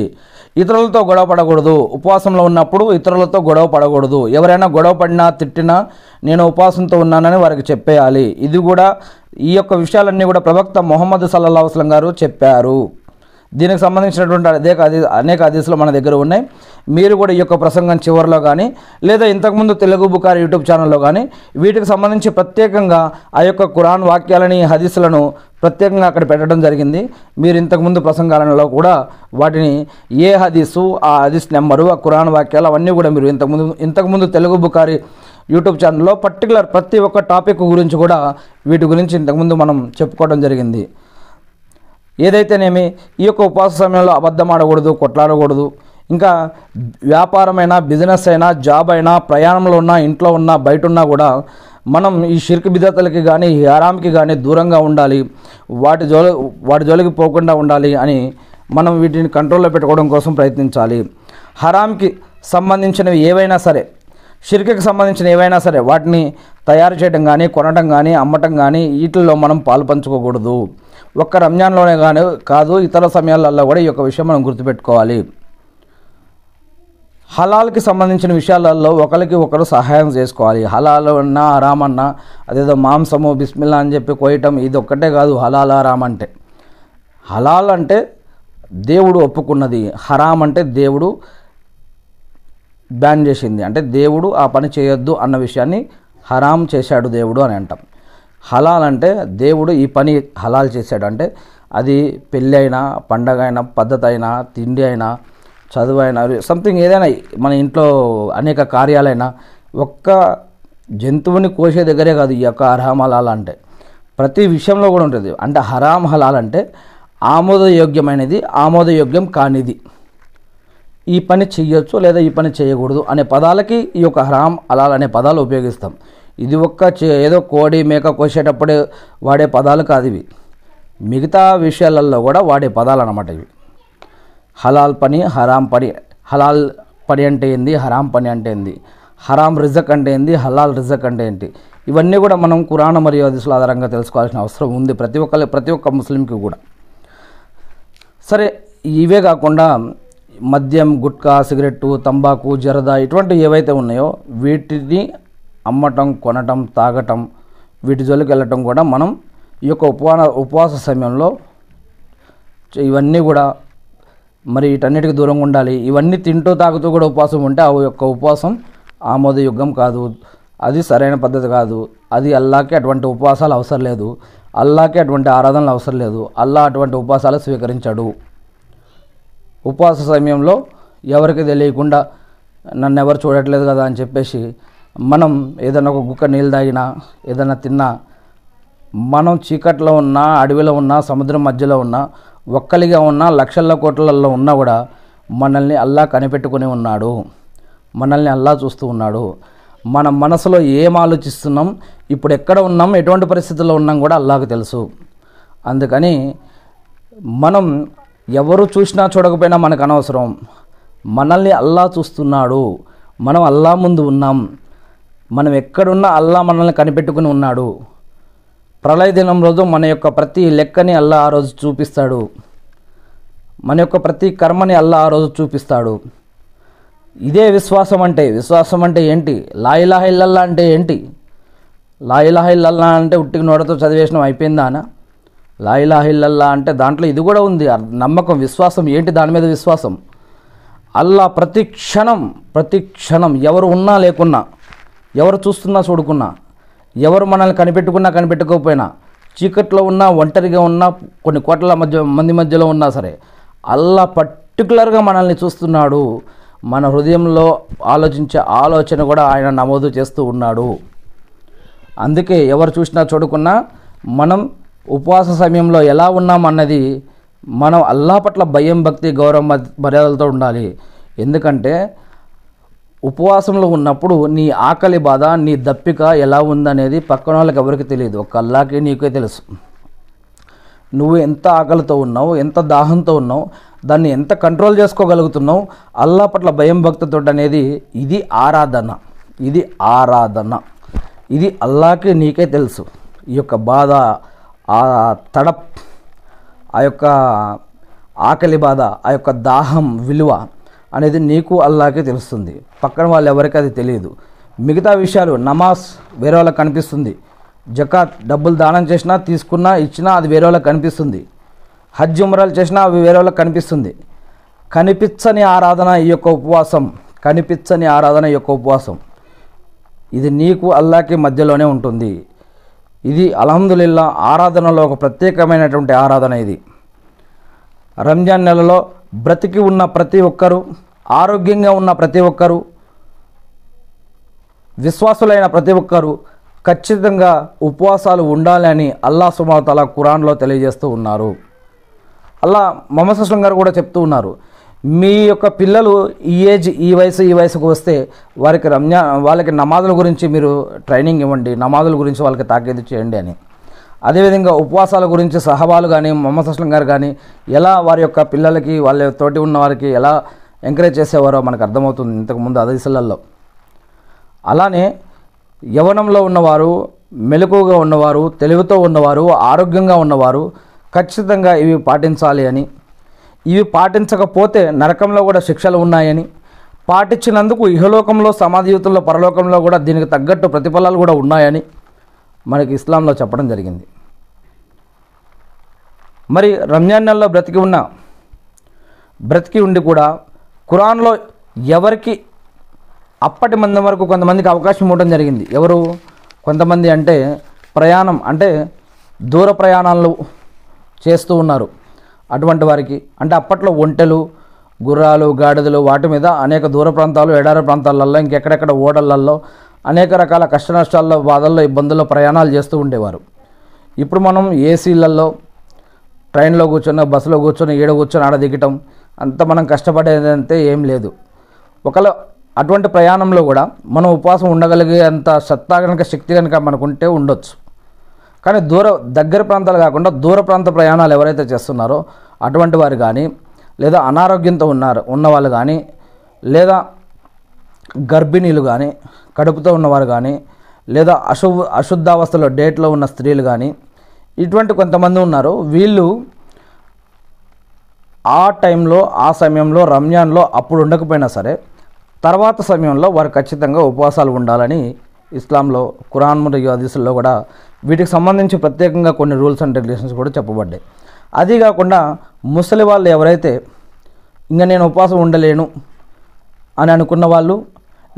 ఇతరులతో గొడవ పడకూడదు ఉపవాసంలో ఉన్నప్పుడు ఇతరులతో గొడవ పడకూడదు ఎవరైనా గొడవ పడినా తిట్టినా నేను ఉపవాసంతో ఉన్నానని వారికి చెప్పేయాలి ఇది కూడా ఈ యొక్క విషయాలన్నీ కూడా ప్రవక్త మొహమ్మద్ సల్లాహస్లం గారు చెప్పారు దీనికి సంబంధించినటువంటి అనేక అనేక ఆదేశాలు మన దగ్గర ఉన్నాయి మీరు కూడా ఈ యొక్క ప్రసంగం చివరిలో కానీ లేదా ఇంతకుముందు తెలుగు బుకారి యూట్యూబ్ ఛానల్లో కానీ వీటికి సంబంధించి ప్రత్యేకంగా ఆ యొక్క కురాన్ వాక్యాలని హదీసులను ప్రత్యేకంగా అక్కడ పెట్టడం జరిగింది మీరు ఇంతకుముందు ప్రసంగాలలో కూడా వాటిని ఏ హదీసు ఆ హదీస్ నెంబరు ఆ కురాన్ వాక్యాలు అవన్నీ కూడా మీరు ఇంతకుముందు ఇంతకుముందు తెలుగు బుకారి యూట్యూబ్ ఛానల్లో పర్టికులర్ ప్రతి ఒక్క టాపిక్ గురించి కూడా వీటి గురించి ఇంతకుముందు మనం చెప్పుకోవడం జరిగింది ఏదైతేనేమి ఈ యొక్క ఉపవాస సమయంలో అబద్ధం ఆడకూడదు కొట్లాడకూడదు ఇంకా వ్యాపారమైనా బిజినెస్ అయినా జాబ్ అయినా ప్రయాణంలో ఉన్నా ఇంట్లో ఉన్నా బయట ఉన్నా కూడా మనం ఈ షిర్క్ బిదతలకి కానీ ఈ హరామ్కి కానీ దూరంగా ఉండాలి వాటి జోలి వాటి జోలికి పోకుండా ఉండాలి అని మనం వీటిని కంట్రోల్లో పెట్టుకోవడం కోసం ప్రయత్నించాలి హరామ్కి సంబంధించినవి ఏవైనా సరే షిర్కకి సంబంధించిన ఏవైనా సరే వాటిని తయారు చేయడం కానీ కొనడం కానీ అమ్మటం కానీ వీటిల్లో మనం పాలు పంచుకోకూడదు ఒక్క రంజాన్లోనే కానీ కాదు ఇతర సమయాలలో కూడా ఈ యొక్క విషయం మనం గుర్తుపెట్టుకోవాలి హలాల్కి సంబంధించిన విషయాలలో ఒకరికి ఒకరు సహాయం చేసుకోవాలి హలాలు అన్నా హరామన్నా అదేదో మాంసము బిస్మిల్లా అని చెప్పి కోయటం ఇది ఒక్కటే కాదు హలాల హరామ్ అంటే హలాల్ అంటే దేవుడు ఒప్పుకున్నది హరామ్ అంటే దేవుడు బ్యాన్ చేసింది అంటే దేవుడు ఆ పని చేయొద్దు అన్న విషయాన్ని హరామ్ చేశాడు దేవుడు అని అంటాం హలాల్ అంటే దేవుడు ఈ పని హలాల్ చేశాడు అంటే అది పెళ్ళి అయినా పండగ అయినా పద్ధతి అయినా తిండి అయినా చదువు అయినా సంథింగ్ ఏదైనా మన ఇంట్లో అనేక కార్యాలైనా ఒక్క జంతువుని కోసే దగ్గరే కాదు ఈ యొక్క అర్హం హలాల్ అంటే ప్రతి విషయంలో కూడా ఉంటుంది అంటే హరాం హలాల్ అంటే ఆమోదయోగ్యమైనది ఆమోదయోగ్యం కానిది ఈ పని చేయొచ్చు లేదా ఈ పని చేయకూడదు అనే పదాలకి ఈ యొక్క హరాం హలాల్ అనే పదాలు ఉపయోగిస్తాం ఇది ఒక్క ఏదో కోడి మేక కోసేటప్పుడు వాడే పదాలు కాదు ఇవి మిగతా విషయాలలో కూడా వాడే పదాలు అనమాట ఇవి హలాల్ పని హరాం పని హలాల్ పని అంటే ఏంది హరాం పని అంటే ఏంది హరాం రిజక్ అంటే ఏంది హలాల్ రిజక్ అంటే ఏంటి ఇవన్నీ కూడా మనం కురాణ మరియు హదీసుల ఆధారంగా తెలుసుకోవాల్సిన అవసరం ఉంది ప్రతి ఒక్క ప్రతి ఒక్క ముస్లింకి కూడా సరే ఇవే కాకుండా మద్యం గుట్కా సిగరెట్టు తంబాకు జరదా ఇటువంటివి ఏవైతే ఉన్నాయో వీటిని అమ్మటం కొనటం తాగటం వీటి జోలికి వెళ్ళటం కూడా మనం ఈ యొక్క ఉపవాన ఉపవాస సమయంలో ఇవన్నీ కూడా మరి వీటన్నిటికి దూరంగా ఉండాలి ఇవన్నీ తింటూ తాగుతూ కూడా ఉపవాసం ఉంటే ఆ యొక్క ఉపవాసం ఆమోదయుగం కాదు అది సరైన పద్ధతి కాదు అది అల్లాకి అటువంటి ఉపవాసాలు అవసరం లేదు అల్లాకి అటువంటి ఆరాధనలు అవసరం లేదు అల్లా అటువంటి ఉపవాసాలు స్వీకరించాడు ఉపవాస సమయంలో ఎవరికి తెలియకుండా నన్ను ఎవరు చూడట్లేదు కదా అని చెప్పేసి మనం ఏదైనా ఒక గుక్క నీళ్ళు తాగినా ఏదైనా తిన్నా మనం చీకట్లో ఉన్నా అడవిలో ఉన్నా సముద్రం మధ్యలో ఉన్నా ఒక్కలిగా ఉన్నా లక్షల కోట్లలో ఉన్నా కూడా మనల్ని అల్లా కనిపెట్టుకుని ఉన్నాడు మనల్ని అల్లా చూస్తూ ఉన్నాడు మన మనసులో ఏం ఆలోచిస్తున్నాం ఇప్పుడు ఎక్కడ ఉన్నాం ఎటువంటి పరిస్థితుల్లో ఉన్నాం కూడా అల్లాకు తెలుసు అందుకని మనం ఎవరు చూసినా చూడకపోయినా మనకు అనవసరం మనల్ని అల్లా చూస్తున్నాడు మనం అల్లా ముందు ఉన్నాం మనం ఎక్కడున్నా అల్లా మనల్ని కనిపెట్టుకుని ఉన్నాడు ప్రళయ దినం రోజు మన యొక్క ప్రతి లెక్కని అల్లా ఆ రోజు చూపిస్తాడు మన యొక్క ప్రతి కర్మని అల్లా ఆ రోజు చూపిస్తాడు ఇదే విశ్వాసం అంటే విశ్వాసం అంటే ఏంటి లాయిలాహిల్లల్లా అంటే ఏంటి లాయిలాహిల్లల్లా అంటే ఉట్టికి నోడతో చదివేసిన అయిపోయిందానా లాయిలాహిల్లల్లా అంటే దాంట్లో ఇది కూడా ఉంది నమ్మకం విశ్వాసం ఏంటి దాని మీద విశ్వాసం అల్లా ప్రతి క్షణం ప్రతి క్షణం ఎవరు ఉన్నా లేకున్నా ఎవరు చూస్తున్నా చూడుకున్నా ఎవరు మనల్ని కనిపెట్టుకున్నా కనిపెట్టుకోకపోయినా చీకట్లో ఉన్నా ఒంటరిగా ఉన్నా కొన్ని కోట్ల మధ్య మంది మధ్యలో ఉన్నా సరే అల్లా పర్టికులర్గా మనల్ని చూస్తున్నాడు మన హృదయంలో ఆలోచించే ఆలోచన కూడా ఆయన నమోదు చేస్తూ ఉన్నాడు అందుకే ఎవరు చూసినా చూడకున్నా మనం ఉపవాస సమయంలో ఎలా ఉన్నామన్నది మనం అల్లా పట్ల భయం భక్తి గౌరవ మర్యాదలతో ఉండాలి ఎందుకంటే ఉపవాసంలో ఉన్నప్పుడు నీ ఆకలి బాధ నీ దప్పిక ఎలా ఉందనేది పక్కన వాళ్ళకి ఎవరికి తెలియదు ఒక అల్లాకే నీకే తెలుసు నువ్వు ఎంత ఆకలితో ఉన్నావు ఎంత దాహంతో ఉన్నావు దాన్ని ఎంత కంట్రోల్ చేసుకోగలుగుతున్నావు అల్లా పట్ల భయం భక్తితో అనేది ఇది ఆరాధన ఇది ఆరాధన ఇది అల్లాకి నీకే తెలుసు ఈ యొక్క బాధ ఆ తడప్ ఆ యొక్క ఆకలి బాధ ఆ యొక్క దాహం విలువ అనేది నీకు అల్లాకే తెలుస్తుంది పక్కన వాళ్ళు ఎవరికి అది తెలియదు మిగతా విషయాలు నమాజ్ వేరే వాళ్ళకి కనిపిస్తుంది జకాత్ డబ్బులు దానం చేసినా తీసుకున్నా ఇచ్చినా అది వేరే వాళ్ళకి కనిపిస్తుంది హజ్ ఉమరాలు చేసినా అవి వేరే వాళ్ళకి కనిపిస్తుంది కనిపించని ఆరాధన ఈ యొక్క ఉపవాసం కనిపించని ఆరాధన యొక్క ఉపవాసం ఇది నీకు అల్లాకి మధ్యలోనే ఉంటుంది ఇది అలహదుల్లా ఆరాధనలో ఒక ప్రత్యేకమైనటువంటి ఆరాధన ఇది రంజాన్ నెలలో బ్రతికి ఉన్న ప్రతి ఒక్కరూ ఆరోగ్యంగా ఉన్న ప్రతి ఒక్కరూ విశ్వాసులైన ప్రతి ఒక్కరూ ఖచ్చితంగా ఉపవాసాలు ఉండాలని అల్లా సుమాతల కురాన్లో తెలియజేస్తూ ఉన్నారు అలా మమసృష్ణం గారు కూడా చెప్తూ ఉన్నారు మీ యొక్క పిల్లలు ఈ ఏజ్ ఈ వయసు ఈ వయసుకు వస్తే వారికి రంజాన్ వాళ్ళకి నమాజుల గురించి మీరు ట్రైనింగ్ ఇవ్వండి నమాజుల గురించి వాళ్ళకి తాకేది చేయండి అని అదేవిధంగా ఉపవాసాల గురించి సహవాలు కానీ మమ్మ అస్లం గారు కానీ ఎలా వారి యొక్క పిల్లలకి వాళ్ళ తోటి ఉన్న వారికి ఎలా ఎంకరేజ్ చేసేవారో మనకు అర్థమవుతుంది ఇంతకుముందు అదీసలల్లో అలానే యవనంలో ఉన్నవారు మెలకువగా ఉన్నవారు తెలివితో ఉన్నవారు ఆరోగ్యంగా ఉన్నవారు ఖచ్చితంగా ఇవి పాటించాలి అని ఇవి పాటించకపోతే నరకంలో కూడా శిక్షలు ఉన్నాయని పాటించినందుకు ఇహలోకంలో సమాధియుతుల్లో పరలోకంలో కూడా దీనికి తగ్గట్టు ప్రతిఫలాలు కూడా ఉన్నాయని మనకి ఇస్లాంలో చెప్పడం జరిగింది మరి రంజాన్ నెలలో బ్రతికి ఉన్న బ్రతికి ఉండి కూడా కురాన్లో ఎవరికి అప్పటి మంది వరకు కొంతమందికి అవకాశం ఇవ్వడం జరిగింది ఎవరు కొంతమంది అంటే ప్రయాణం అంటే దూర ప్రయాణాలు చేస్తూ ఉన్నారు అటువంటి వారికి అంటే అప్పట్లో ఒంటెలు గుర్రాలు గాడిదలు వాటి మీద అనేక దూర ప్రాంతాలు ఎడారి ప్రాంతాలలో ఇంకెక్కడెక్కడ ఓడలల్లో అనేక రకాల కష్ట నష్టాల్లో బాధల్లో ఇబ్బందుల్లో ప్రయాణాలు చేస్తూ ఉండేవారు ఇప్పుడు మనం ఏసీలలో ట్రైన్లో కూర్చొని బస్సులో కూర్చొని ఏడ కూర్చొని ఆడ దిగటం అంత మనం కష్టపడేదంతే ఏం లేదు ఒకవేళ అటువంటి ప్రయాణంలో కూడా మనం ఉపవాసం ఉండగలిగే అంత సత్తా కనుక శక్తి కనుక మనకుంటే ఉండొచ్చు కానీ దూర దగ్గర ప్రాంతాలు కాకుండా దూర ప్రాంత ప్రయాణాలు ఎవరైతే చేస్తున్నారో అటువంటి వారు కానీ లేదా అనారోగ్యంతో ఉన్నారు ఉన్నవాళ్ళు కానీ లేదా గర్భిణీలు కానీ కడుపుతో ఉన్నవారు కానీ లేదా అశు అశుద్ధావస్థలో డేట్లో ఉన్న స్త్రీలు కానీ ఇటువంటి కొంతమంది ఉన్నారు వీళ్ళు ఆ టైంలో ఆ సమయంలో రంజాన్లో అప్పుడు ఉండకపోయినా సరే తర్వాత సమయంలో వారు ఖచ్చితంగా ఉపవాసాలు ఉండాలని ఇస్లాంలో కురాన్ మరియు హదీసుల్లో కూడా వీటికి సంబంధించి ప్రత్యేకంగా కొన్ని రూల్స్ అండ్ రెగ్యులేషన్స్ కూడా చెప్పబడ్డాయి అదీ కాకుండా ముసలి వాళ్ళు ఎవరైతే ఇంకా నేను ఉపవాసం ఉండలేను అని అనుకున్న వాళ్ళు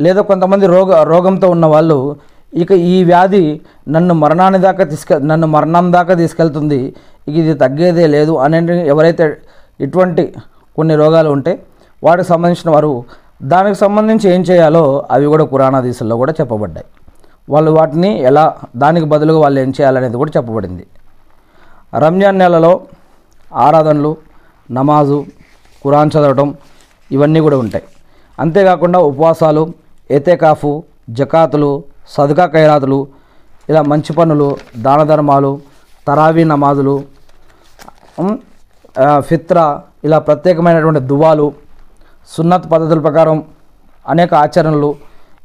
లేదా కొంతమంది రోగ రోగంతో ఉన్నవాళ్ళు ఇక ఈ వ్యాధి నన్ను మరణాన్ని దాకా తీసుకె నన్ను మరణం దాకా తీసుకెళ్తుంది ఇక ఇది తగ్గేదే లేదు అనేది ఎవరైతే ఇటువంటి కొన్ని రోగాలు ఉంటే వాటికి సంబంధించిన వారు దానికి సంబంధించి ఏం చేయాలో అవి కూడా కురాణాదీసుల్లో కూడా చెప్పబడ్డాయి వాళ్ళు వాటిని ఎలా దానికి బదులుగా వాళ్ళు ఏం చేయాలనేది కూడా చెప్పబడింది రంజాన్ నెలలో ఆరాధనలు నమాజు కురాన్ చదవటం ఇవన్నీ కూడా ఉంటాయి అంతేకాకుండా ఉపవాసాలు ఎతేకాఫు జకాతులు సదుకా ఖైరాతులు ఇలా మంచి పనులు దాన ధర్మాలు తరావీ నమాజులు ఫిత్ర ఇలా ప్రత్యేకమైనటువంటి దువాలు సున్నత్ పద్ధతుల ప్రకారం అనేక ఆచరణలు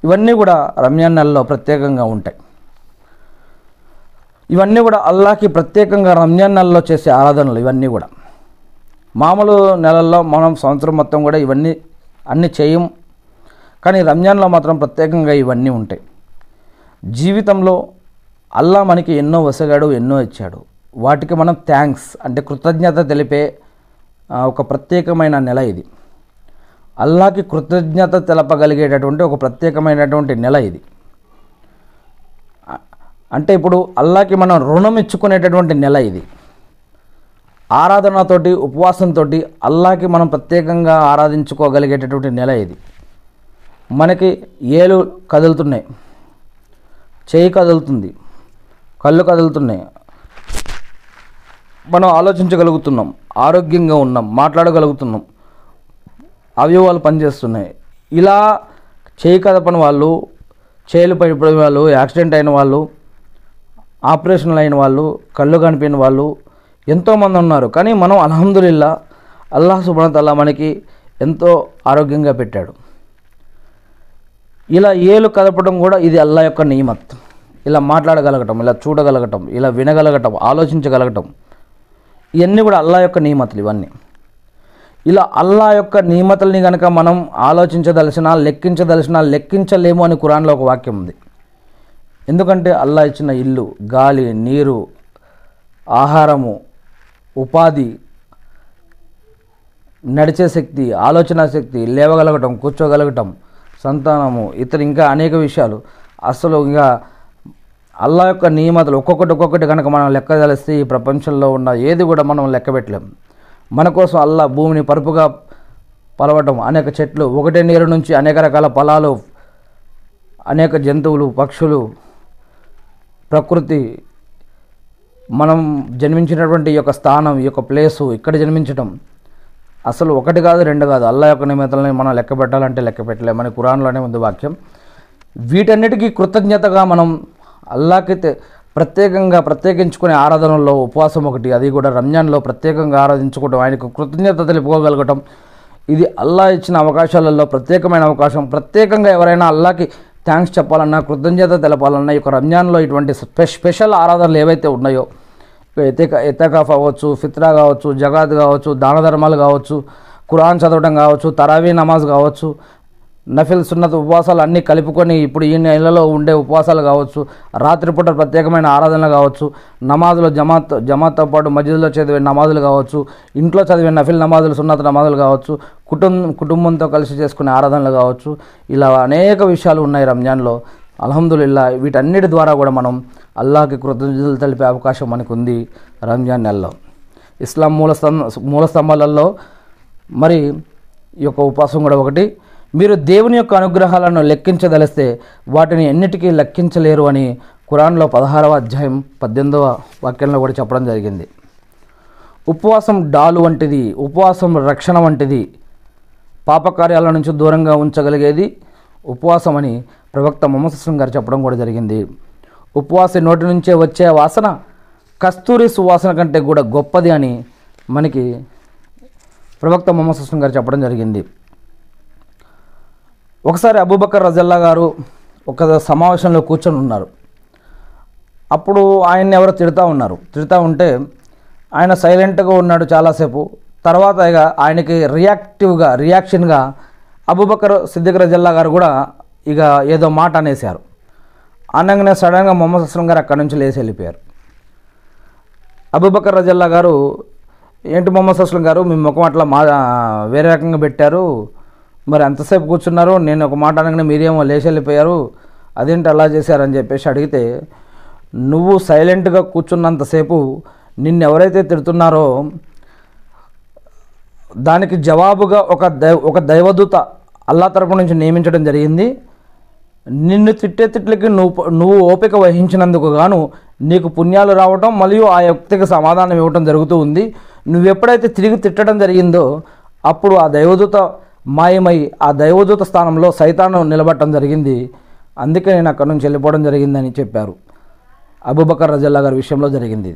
ఇవన్నీ కూడా రమ్యాన్ నెలలో ప్రత్యేకంగా ఉంటాయి ఇవన్నీ కూడా అల్లాకి ప్రత్యేకంగా రంజాన్ నెలలో చేసే ఆరాధనలు ఇవన్నీ కూడా మామూలు నెలల్లో మనం సంవత్సరం మొత్తం కూడా ఇవన్నీ అన్ని చేయం కానీ రంజాన్లో మాత్రం ప్రత్యేకంగా ఇవన్నీ ఉంటాయి జీవితంలో అల్లా మనకి ఎన్నో వసగాడు ఎన్నో ఇచ్చాడు వాటికి మనం థ్యాంక్స్ అంటే కృతజ్ఞత తెలిపే ఒక ప్రత్యేకమైన నెల ఇది అల్లాకి కృతజ్ఞత తెలపగలిగేటటువంటి ఒక ప్రత్యేకమైనటువంటి నెల ఇది అంటే ఇప్పుడు అల్లాకి మనం రుణం ఇచ్చుకునేటటువంటి నెల ఇది ఆరాధనతోటి ఉపవాసంతో అల్లాకి మనం ప్రత్యేకంగా ఆరాధించుకోగలిగేటటువంటి నెల ఇది మనకి ఏలు కదులుతున్నాయి చేయి కదులుతుంది కళ్ళు కదులుతున్నాయి మనం ఆలోచించగలుగుతున్నాం ఆరోగ్యంగా ఉన్నాం మాట్లాడగలుగుతున్నాం అవయవాలు పనిచేస్తున్నాయి ఇలా చేయి కదపని వాళ్ళు చేయలు పడిపోయిన వాళ్ళు యాక్సిడెంట్ అయిన వాళ్ళు ఆపరేషన్లు అయిన వాళ్ళు కళ్ళు కనిపోయిన వాళ్ళు ఎంతోమంది ఉన్నారు కానీ మనం అల్హమ్దుల్లా అల్లాహ్ సుబ్రతల్లా మనకి ఎంతో ఆరోగ్యంగా పెట్టాడు ఇలా ఏలు కదపడం కూడా ఇది అల్లా యొక్క నియమత్ ఇలా మాట్లాడగలగటం ఇలా చూడగలగటం ఇలా వినగలగటం ఆలోచించగలగటం ఇవన్నీ కూడా అల్లా యొక్క నియమతలు ఇవన్నీ ఇలా అల్లా యొక్క నియమతల్ని కనుక మనం ఆలోచించదలిసిన లెక్కించదలిసిన లెక్కించలేము అని కురాన్లో ఒక వాక్యం ఉంది ఎందుకంటే అల్లా ఇచ్చిన ఇల్లు గాలి నీరు ఆహారము ఉపాధి నడిచే శక్తి ఆలోచన శక్తి లేవగలగటం కూర్చోగలగటం సంతానము ఇతర ఇంకా అనేక విషయాలు అసలు ఇంకా అల్లా యొక్క నియమతలు ఒక్కొక్కటి ఒక్కొక్కటి కనుక మనం లెక్క తెలిస్తే ఈ ప్రపంచంలో ఉన్న ఏది కూడా మనం లెక్క పెట్టలేం మన కోసం అల్లా భూమిని పరుపుగా పలవటం అనేక చెట్లు ఒకటే నీరు నుంచి అనేక రకాల పొలాలు అనేక జంతువులు పక్షులు ప్రకృతి మనం జన్మించినటువంటి ఈ యొక్క స్థానం ఈ యొక్క ప్లేసు ఇక్కడ జన్మించడం అసలు ఒకటి కాదు రెండు కాదు అల్లా యొక్క నిమిత్తలని మనం లెక్క పెట్టాలంటే లెక్క పెట్టలేము మన కురాన్లోనే ఉంది వాక్యం వీటన్నిటికీ కృతజ్ఞతగా మనం అల్లాకి ప్రత్యేకంగా ప్రత్యేకించుకునే ఆరాధనలో ఉపవాసం ఒకటి అది కూడా రంజాన్లో ప్రత్యేకంగా ఆరాధించుకోవడం ఆయనకు కృతజ్ఞత తెలుపుకోగలగటం ఇది అల్లా ఇచ్చిన అవకాశాలలో ప్రత్యేకమైన అవకాశం ప్రత్యేకంగా ఎవరైనా అల్లాకి థ్యాంక్స్ చెప్పాలన్నా కృతజ్ఞత తెలపాలన్నా ఈ రంజాన్లో ఇటువంటి స్పెషల్ ఆరాధనలు ఏవైతే ఉన్నాయో ఎతేక ఎతకాఫ్ అవ్వచ్చు ఫిత్రా కావచ్చు జగాత్ కావచ్చు దాన ధర్మాలు కావచ్చు ఖురాన్ చదవడం కావచ్చు తరావీ నమాజ్ కావచ్చు నఫిల్ సున్నత ఉపవాసాలు అన్నీ కలుపుకొని ఇప్పుడు ఈ నెలలో ఉండే ఉపవాసాలు కావచ్చు రాత్రిపూట ప్రత్యేకమైన ఆరాధనలు కావచ్చు నమాజులు జమాత్ జమాత్తో పాటు మజిద్లో చదివే నమాజులు కావచ్చు ఇంట్లో చదివే నఫిల్ నమాజులు సున్నత నమాజులు కావచ్చు కుటుంబం కుటుంబంతో కలిసి చేసుకునే ఆరాధనలు కావచ్చు ఇలా అనేక విషయాలు ఉన్నాయి రంజాన్లో అలహందుల్లా వీటన్నిటి ద్వారా కూడా మనం అల్లాహకి కృతజ్ఞతలు తెలిపే అవకాశం మనకు ఉంది రంజాన్ నెలలో ఇస్లాం మూల స్తంభ మూల స్తంభాలలో మరి ఈ యొక్క ఉపవాసం కూడా ఒకటి మీరు దేవుని యొక్క అనుగ్రహాలను లెక్కించదలిస్తే వాటిని ఎన్నిటికీ లెక్కించలేరు అని కురాన్లో పదహారవ అధ్యాయం పద్దెనిమిదవ వాక్యంలో కూడా చెప్పడం జరిగింది ఉపవాసం డాలు వంటిది ఉపవాసం రక్షణ వంటిది పాపకార్యాల నుంచి దూరంగా ఉంచగలిగేది ఉపవాసం అని ప్రవక్త మమసం గారు చెప్పడం కూడా జరిగింది ఉపవాస నోటి నుంచే వచ్చే వాసన కస్తూరి సువాసన కంటే కూడా గొప్పది అని మనకి ప్రవక్త మమసం గారు చెప్పడం జరిగింది ఒకసారి అబూబకర్ రజల్లా గారు ఒక సమావేశంలో కూర్చొని ఉన్నారు అప్పుడు ఆయన్ని ఎవరో తిడతా ఉన్నారు తిడతా ఉంటే ఆయన సైలెంట్గా ఉన్నాడు చాలాసేపు తర్వాత ఇక ఆయనకి రియాక్టివ్గా రియాక్షన్గా అబూబకర్ సిద్దిక్ రజల్లా గారు కూడా ఇక ఏదో మాట అనేశారు అనగానే సడన్గా మొహమ్మద్ అస్లం గారు అక్కడి నుంచి లేచి వెళ్ళిపోయారు అబూబకర్ రజల్లా గారు ఏంటి మొహమ్మద్ అస్లం గారు మీ ముఖం అట్లా మా వేరే రకంగా పెట్టారు మరి ఎంతసేపు కూర్చున్నారు నేను ఒక మాట అనగానే మీరేమో లేచి వెళ్ళిపోయారు అదేంటి అలా చేశారని చెప్పేసి అడిగితే నువ్వు సైలెంట్గా కూర్చున్నంతసేపు నిన్ను ఎవరైతే తిడుతున్నారో దానికి జవాబుగా ఒక దైవ ఒక దైవదూత అల్లా తరపు నుంచి నియమించడం జరిగింది నిన్ను తిట్టే తిట్లకి నువ్వు నువ్వు ఓపిక వహించినందుకు గాను నీకు పుణ్యాలు రావటం మరియు ఆ వ్యక్తికి సమాధానం ఇవ్వటం జరుగుతూ ఉంది నువ్వెప్పుడైతే తిరిగి తిట్టడం జరిగిందో అప్పుడు ఆ దైవదూత మాయమై ఆ దైవదూత స్థానంలో సైతాను నిలబట్టడం జరిగింది అందుకే నేను అక్కడి నుంచి వెళ్ళిపోవడం జరిగిందని చెప్పారు అబుబకర్ రజల్లా గారి విషయంలో జరిగింది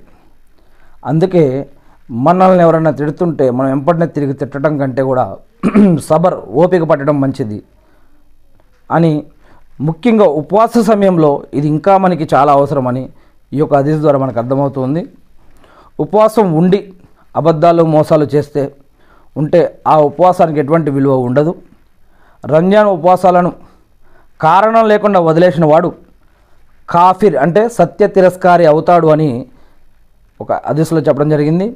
అందుకే మనల్ని ఎవరైనా తిడుతుంటే మనం ఎంపటినే తిరిగి తిట్టడం కంటే కూడా సబర్ ఓపిక పట్టడం మంచిది అని ముఖ్యంగా ఉపవాస సమయంలో ఇది ఇంకా మనకి చాలా అవసరమని ఈ యొక్క అదీస్ ద్వారా మనకు అర్థమవుతుంది ఉపవాసం ఉండి అబద్ధాలు మోసాలు చేస్తే ఉంటే ఆ ఉపవాసానికి ఎటువంటి విలువ ఉండదు రంజాన్ ఉపవాసాలను కారణం లేకుండా వదిలేసిన వాడు కాఫిర్ అంటే సత్య తిరస్కారి అవుతాడు అని ఒక అదిశలో చెప్పడం జరిగింది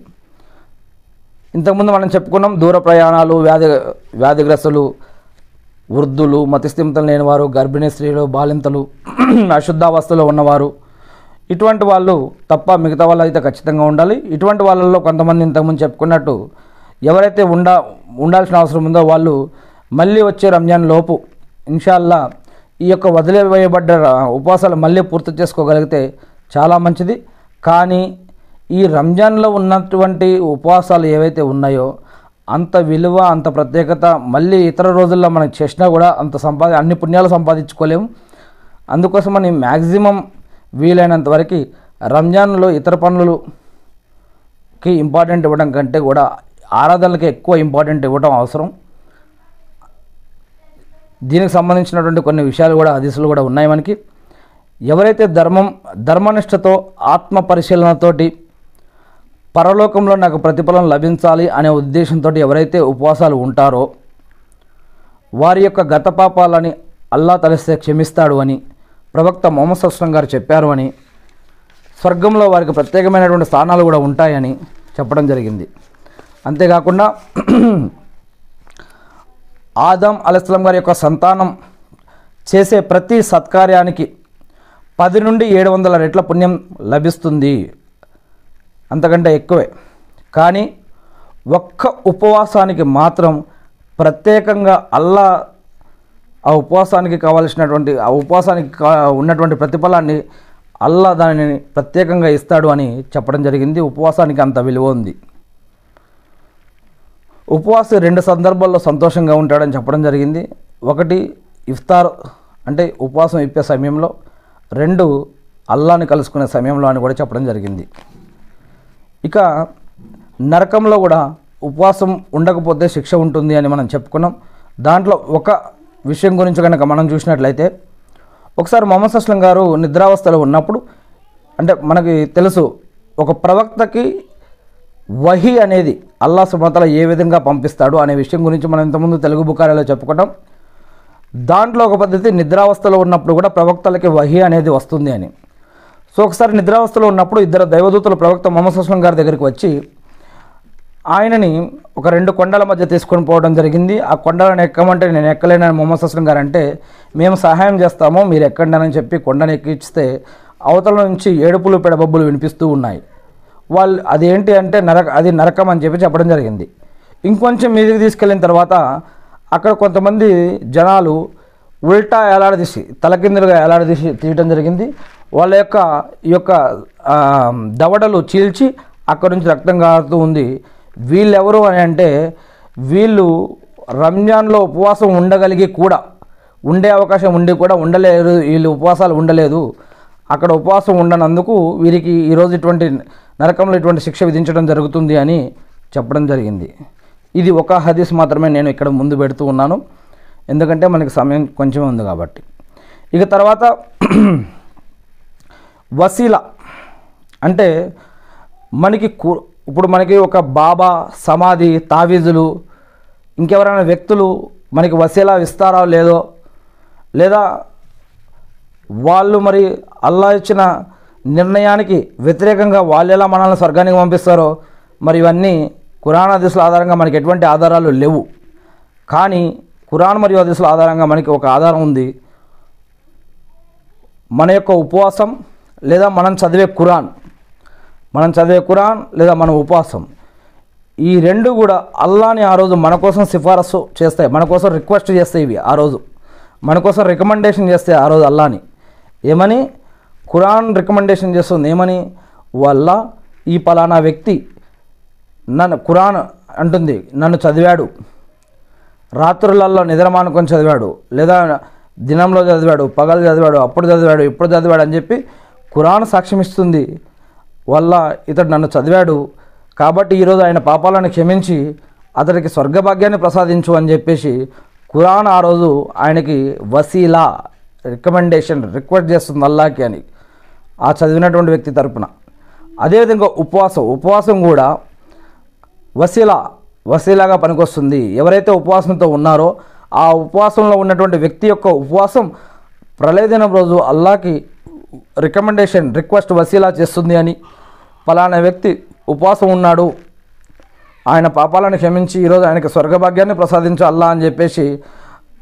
ఇంతకుముందు మనం చెప్పుకున్నాం దూర ప్రయాణాలు వ్యాధి వ్యాధిగ్రస్తులు వృద్ధులు మతిస్థిమితం లేనివారు గర్భిణీ స్త్రీలు బాలింతలు అశుద్ధావస్థలో ఉన్నవారు ఇటువంటి వాళ్ళు తప్ప మిగతా వాళ్ళు అయితే ఖచ్చితంగా ఉండాలి ఇటువంటి వాళ్ళల్లో కొంతమంది ఇంతకుముందు చెప్పుకున్నట్టు ఎవరైతే ఉండా ఉండాల్సిన అవసరం ఉందో వాళ్ళు మళ్ళీ వచ్చే రంజాన్ లోపు ఇన్షాల్లా ఈ యొక్క వదిలివేయబడ్డ ఉపవాసాలు మళ్ళీ పూర్తి చేసుకోగలిగితే చాలా మంచిది కానీ ఈ రంజాన్లో ఉన్నటువంటి ఉపవాసాలు ఏవైతే ఉన్నాయో అంత విలువ అంత ప్రత్యేకత మళ్ళీ ఇతర రోజుల్లో మనం చేసినా కూడా అంత సంపాది అన్ని పుణ్యాలు సంపాదించుకోలేము అందుకోసం మనం మ్యాక్సిమం వీలైనంత వరకు రంజాన్లో ఇతర పనులకి ఇంపార్టెంట్ ఇవ్వడం కంటే కూడా ఆరాధనలకు ఎక్కువ ఇంపార్టెంట్ ఇవ్వటం అవసరం దీనికి సంబంధించినటువంటి కొన్ని విషయాలు కూడా అధిశులు కూడా ఉన్నాయి మనకి ఎవరైతే ధర్మం ధర్మనిష్టతో ఆత్మ పరిశీలనతోటి పరలోకంలో నాకు ప్రతిఫలం లభించాలి అనే ఉద్దేశంతో ఎవరైతే ఉపవాసాలు ఉంటారో వారి యొక్క గత పాపాలని అల్లా తలిస్తే క్షమిస్తాడు అని ప్రవక్త మొహమ్మద్ సస్లం గారు చెప్పారు అని స్వర్గంలో వారికి ప్రత్యేకమైనటువంటి స్థానాలు కూడా ఉంటాయని చెప్పడం జరిగింది అంతేకాకుండా ఆదం అలస్లం గారి యొక్క సంతానం చేసే ప్రతి సత్కార్యానికి పది నుండి ఏడు వందల రెట్ల పుణ్యం లభిస్తుంది అంతకంటే ఎక్కువే కానీ ఒక్క ఉపవాసానికి మాత్రం ప్రత్యేకంగా అల్లా ఆ ఉపవాసానికి కావలసినటువంటి ఆ ఉపవాసానికి ఉన్నటువంటి ప్రతిఫలాన్ని అల్లా దానిని ప్రత్యేకంగా ఇస్తాడు అని చెప్పడం జరిగింది ఉపవాసానికి అంత విలువ ఉంది ఉపవాసం రెండు సందర్భాల్లో సంతోషంగా ఉంటాడని చెప్పడం జరిగింది ఒకటి ఇఫ్తార్ అంటే ఉపవాసం ఇప్పే సమయంలో రెండు అల్లాని కలుసుకునే సమయంలో అని కూడా చెప్పడం జరిగింది ఇక నరకంలో కూడా ఉపవాసం ఉండకపోతే శిక్ష ఉంటుంది అని మనం చెప్పుకున్నాం దాంట్లో ఒక విషయం గురించి కనుక మనం చూసినట్లయితే ఒకసారి మొహమ్మద్ అస్లం గారు నిద్రావస్థలో ఉన్నప్పుడు అంటే మనకి తెలుసు ఒక ప్రవక్తకి వహి అనేది అల్లా సుమతల ఏ విధంగా పంపిస్తాడు అనే విషయం గురించి మనం ఇంతకుముందు తెలుగు బుకారాలో చెప్పుకుంటాం దాంట్లో ఒక పద్ధతి నిద్రావస్థలో ఉన్నప్పుడు కూడా ప్రవక్తలకి వహి అనేది వస్తుంది అని సో ఒకసారి నిద్రావస్థలో ఉన్నప్పుడు ఇద్దరు దైవదూతలు ప్రవక్త మొహమ్మద్ గారి దగ్గరికి వచ్చి ఆయనని ఒక రెండు కొండల మధ్య తీసుకొని పోవడం జరిగింది ఆ కొండలను ఎక్కమంటే నేను ఎక్కలేనని మొహమ్మద్ సస్లం గారు అంటే మేము సహాయం చేస్తాము మీరు ఎక్కండి అని చెప్పి కొండను ఎక్కిస్తే అవతల నుంచి ఏడుపులు పెడబబ్బులు వినిపిస్తూ ఉన్నాయి వాళ్ళు అదేంటి అంటే నరక అది నరకం అని చెప్పి చెప్పడం జరిగింది ఇంకొంచెం మీదకి తీసుకెళ్ళిన తర్వాత అక్కడ కొంతమంది జనాలు ఉల్టా ఏలాడదీసి తలకిందులుగా ఏలాడదీసి తీయడం జరిగింది వాళ్ళ యొక్క ఈ యొక్క దవడలు చీల్చి అక్కడ నుంచి రక్తం కారుతూ ఉంది వీళ్ళెవరు అని అంటే వీళ్ళు రంజాన్లో ఉపవాసం ఉండగలిగి కూడా ఉండే అవకాశం ఉండి కూడా ఉండలేరు వీళ్ళు ఉపవాసాలు ఉండలేదు అక్కడ ఉపవాసం ఉండనందుకు వీరికి ఈరోజు ఇటువంటి నరకంలో ఇటువంటి శిక్ష విధించడం జరుగుతుంది అని చెప్పడం జరిగింది ఇది ఒక హదీస్ మాత్రమే నేను ఇక్కడ ముందు పెడుతూ ఉన్నాను ఎందుకంటే మనకి సమయం కొంచెం ఉంది కాబట్టి ఇక తర్వాత వసీల అంటే మనకి ఇప్పుడు మనకి ఒక బాబా సమాధి తావీజులు ఇంకెవరైనా వ్యక్తులు మనకి వసీలా ఇస్తారా లేదో లేదా వాళ్ళు మరి అల్లా ఇచ్చిన నిర్ణయానికి వ్యతిరేకంగా వాళ్ళు ఎలా మనల్ని స్వర్గానికి పంపిస్తారో మరి ఇవన్నీ కురాన్ దిశల ఆధారంగా మనకి ఎటువంటి ఆధారాలు లేవు కానీ కురాన్ మరియు దిశల ఆధారంగా మనకి ఒక ఆధారం ఉంది మన యొక్క ఉపవాసం లేదా మనం చదివే కురాన్ మనం చదివే కురాన్ లేదా మన ఉపవాసం ఈ రెండు కూడా అల్లాని ఆ రోజు మన కోసం సిఫారసు చేస్తాయి మన కోసం రిక్వెస్ట్ చేస్తాయి ఇవి ఆ రోజు మన కోసం రికమెండేషన్ చేస్తాయి ఆ రోజు అల్లాని ఏమని ఖురాన్ రికమెండేషన్ చేస్తుంది ఏమని వల్ల ఈ పలానా వ్యక్తి నన్ను ఖురాన్ అంటుంది నన్ను చదివాడు రాత్రులలో నిద్రమానుకొని చదివాడు లేదా దినంలో చదివాడు పగలు చదివాడు అప్పుడు చదివాడు ఇప్పుడు చదివాడు అని చెప్పి ఖురాన్ సాక్ష్యమిస్తుంది వల్ల ఇతడు నన్ను చదివాడు కాబట్టి ఈరోజు ఆయన పాపాలను క్షమించి అతడికి స్వర్గభాగ్యాన్ని ప్రసాదించు అని చెప్పేసి ఖురాన్ ఆ రోజు ఆయనకి వసీలా రికమెండేషన్ రిక్వెస్ట్ చేస్తుంది అల్లాకి అని ఆ చదివినటువంటి వ్యక్తి తరపున అదేవిధంగా ఉపవాసం ఉపవాసం కూడా వసీల వసీలాగా పనికొస్తుంది ఎవరైతే ఉపవాసంతో ఉన్నారో ఆ ఉపవాసంలో ఉన్నటువంటి వ్యక్తి యొక్క ఉపవాసం ప్రళయదినం రోజు అల్లాకి రికమెండేషన్ రిక్వెస్ట్ వసీలా చేస్తుంది అని ఫలానా వ్యక్తి ఉపవాసం ఉన్నాడు ఆయన పాపాలను క్షమించి ఈరోజు ఆయనకి స్వర్గభాగ్యాన్ని ప్రసాదించు అల్లా అని చెప్పేసి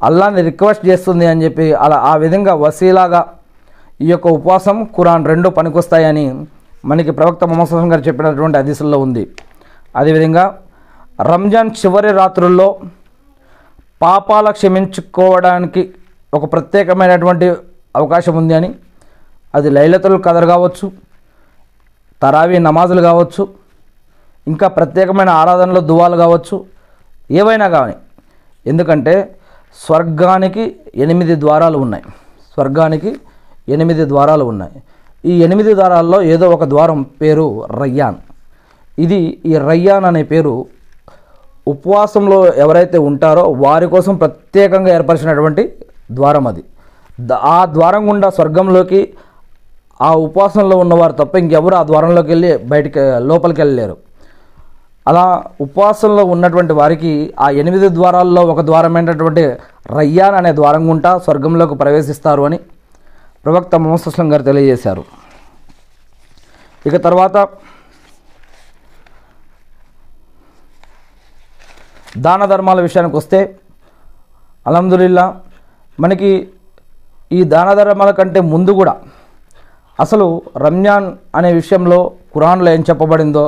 అల్లాని రిక్వెస్ట్ చేస్తుంది అని చెప్పి అలా ఆ విధంగా వసీలాగా ఈ యొక్క ఉపవాసం ఖురాన్ రెండు పనికొస్తాయని మనకి ప్రవక్త మొహమ్మద్ గారు చెప్పినటువంటి అదిశల్లో ఉంది అదేవిధంగా రంజాన్ చివరి రాత్రుల్లో పాపాల క్షమించుకోవడానికి ఒక ప్రత్యేకమైనటువంటి అవకాశం ఉంది అని అది లైలతుల్ కథలు కావచ్చు తరావీ నమాజులు కావచ్చు ఇంకా ప్రత్యేకమైన ఆరాధనలు దువాలు కావచ్చు ఏవైనా కానీ ఎందుకంటే స్వర్గానికి ఎనిమిది ద్వారాలు ఉన్నాయి స్వర్గానికి ఎనిమిది ద్వారాలు ఉన్నాయి ఈ ఎనిమిది ద్వారాల్లో ఏదో ఒక ద్వారం పేరు రయ్యాన్ ఇది ఈ రయ్యాన్ అనే పేరు ఉపవాసంలో ఎవరైతే ఉంటారో వారి కోసం ప్రత్యేకంగా ఏర్పరిచినటువంటి ద్వారం అది ఆ ద్వారం గుండా స్వర్గంలోకి ఆ ఉపవాసంలో ఉన్నవారు తప్ప ఇంకెవరు ఆ ద్వారంలోకి వెళ్ళి బయటికి లోపలికి వెళ్ళలేరు అలా ఉపవాసంలో ఉన్నటువంటి వారికి ఆ ఎనిమిది ద్వారాల్లో ఒక ద్వారమైనటువంటి రయ్యాన్ అనే ద్వారం గుంటా స్వర్గంలోకి ప్రవేశిస్తారు అని ప్రవక్త మోహస్లం గారు తెలియజేశారు ఇక తర్వాత దాన ధర్మాల విషయానికి వస్తే అలహదుల్లా మనకి ఈ దాన ధర్మాల కంటే ముందు కూడా అసలు రమ్యాన్ అనే విషయంలో కురాన్లో ఏం చెప్పబడిందో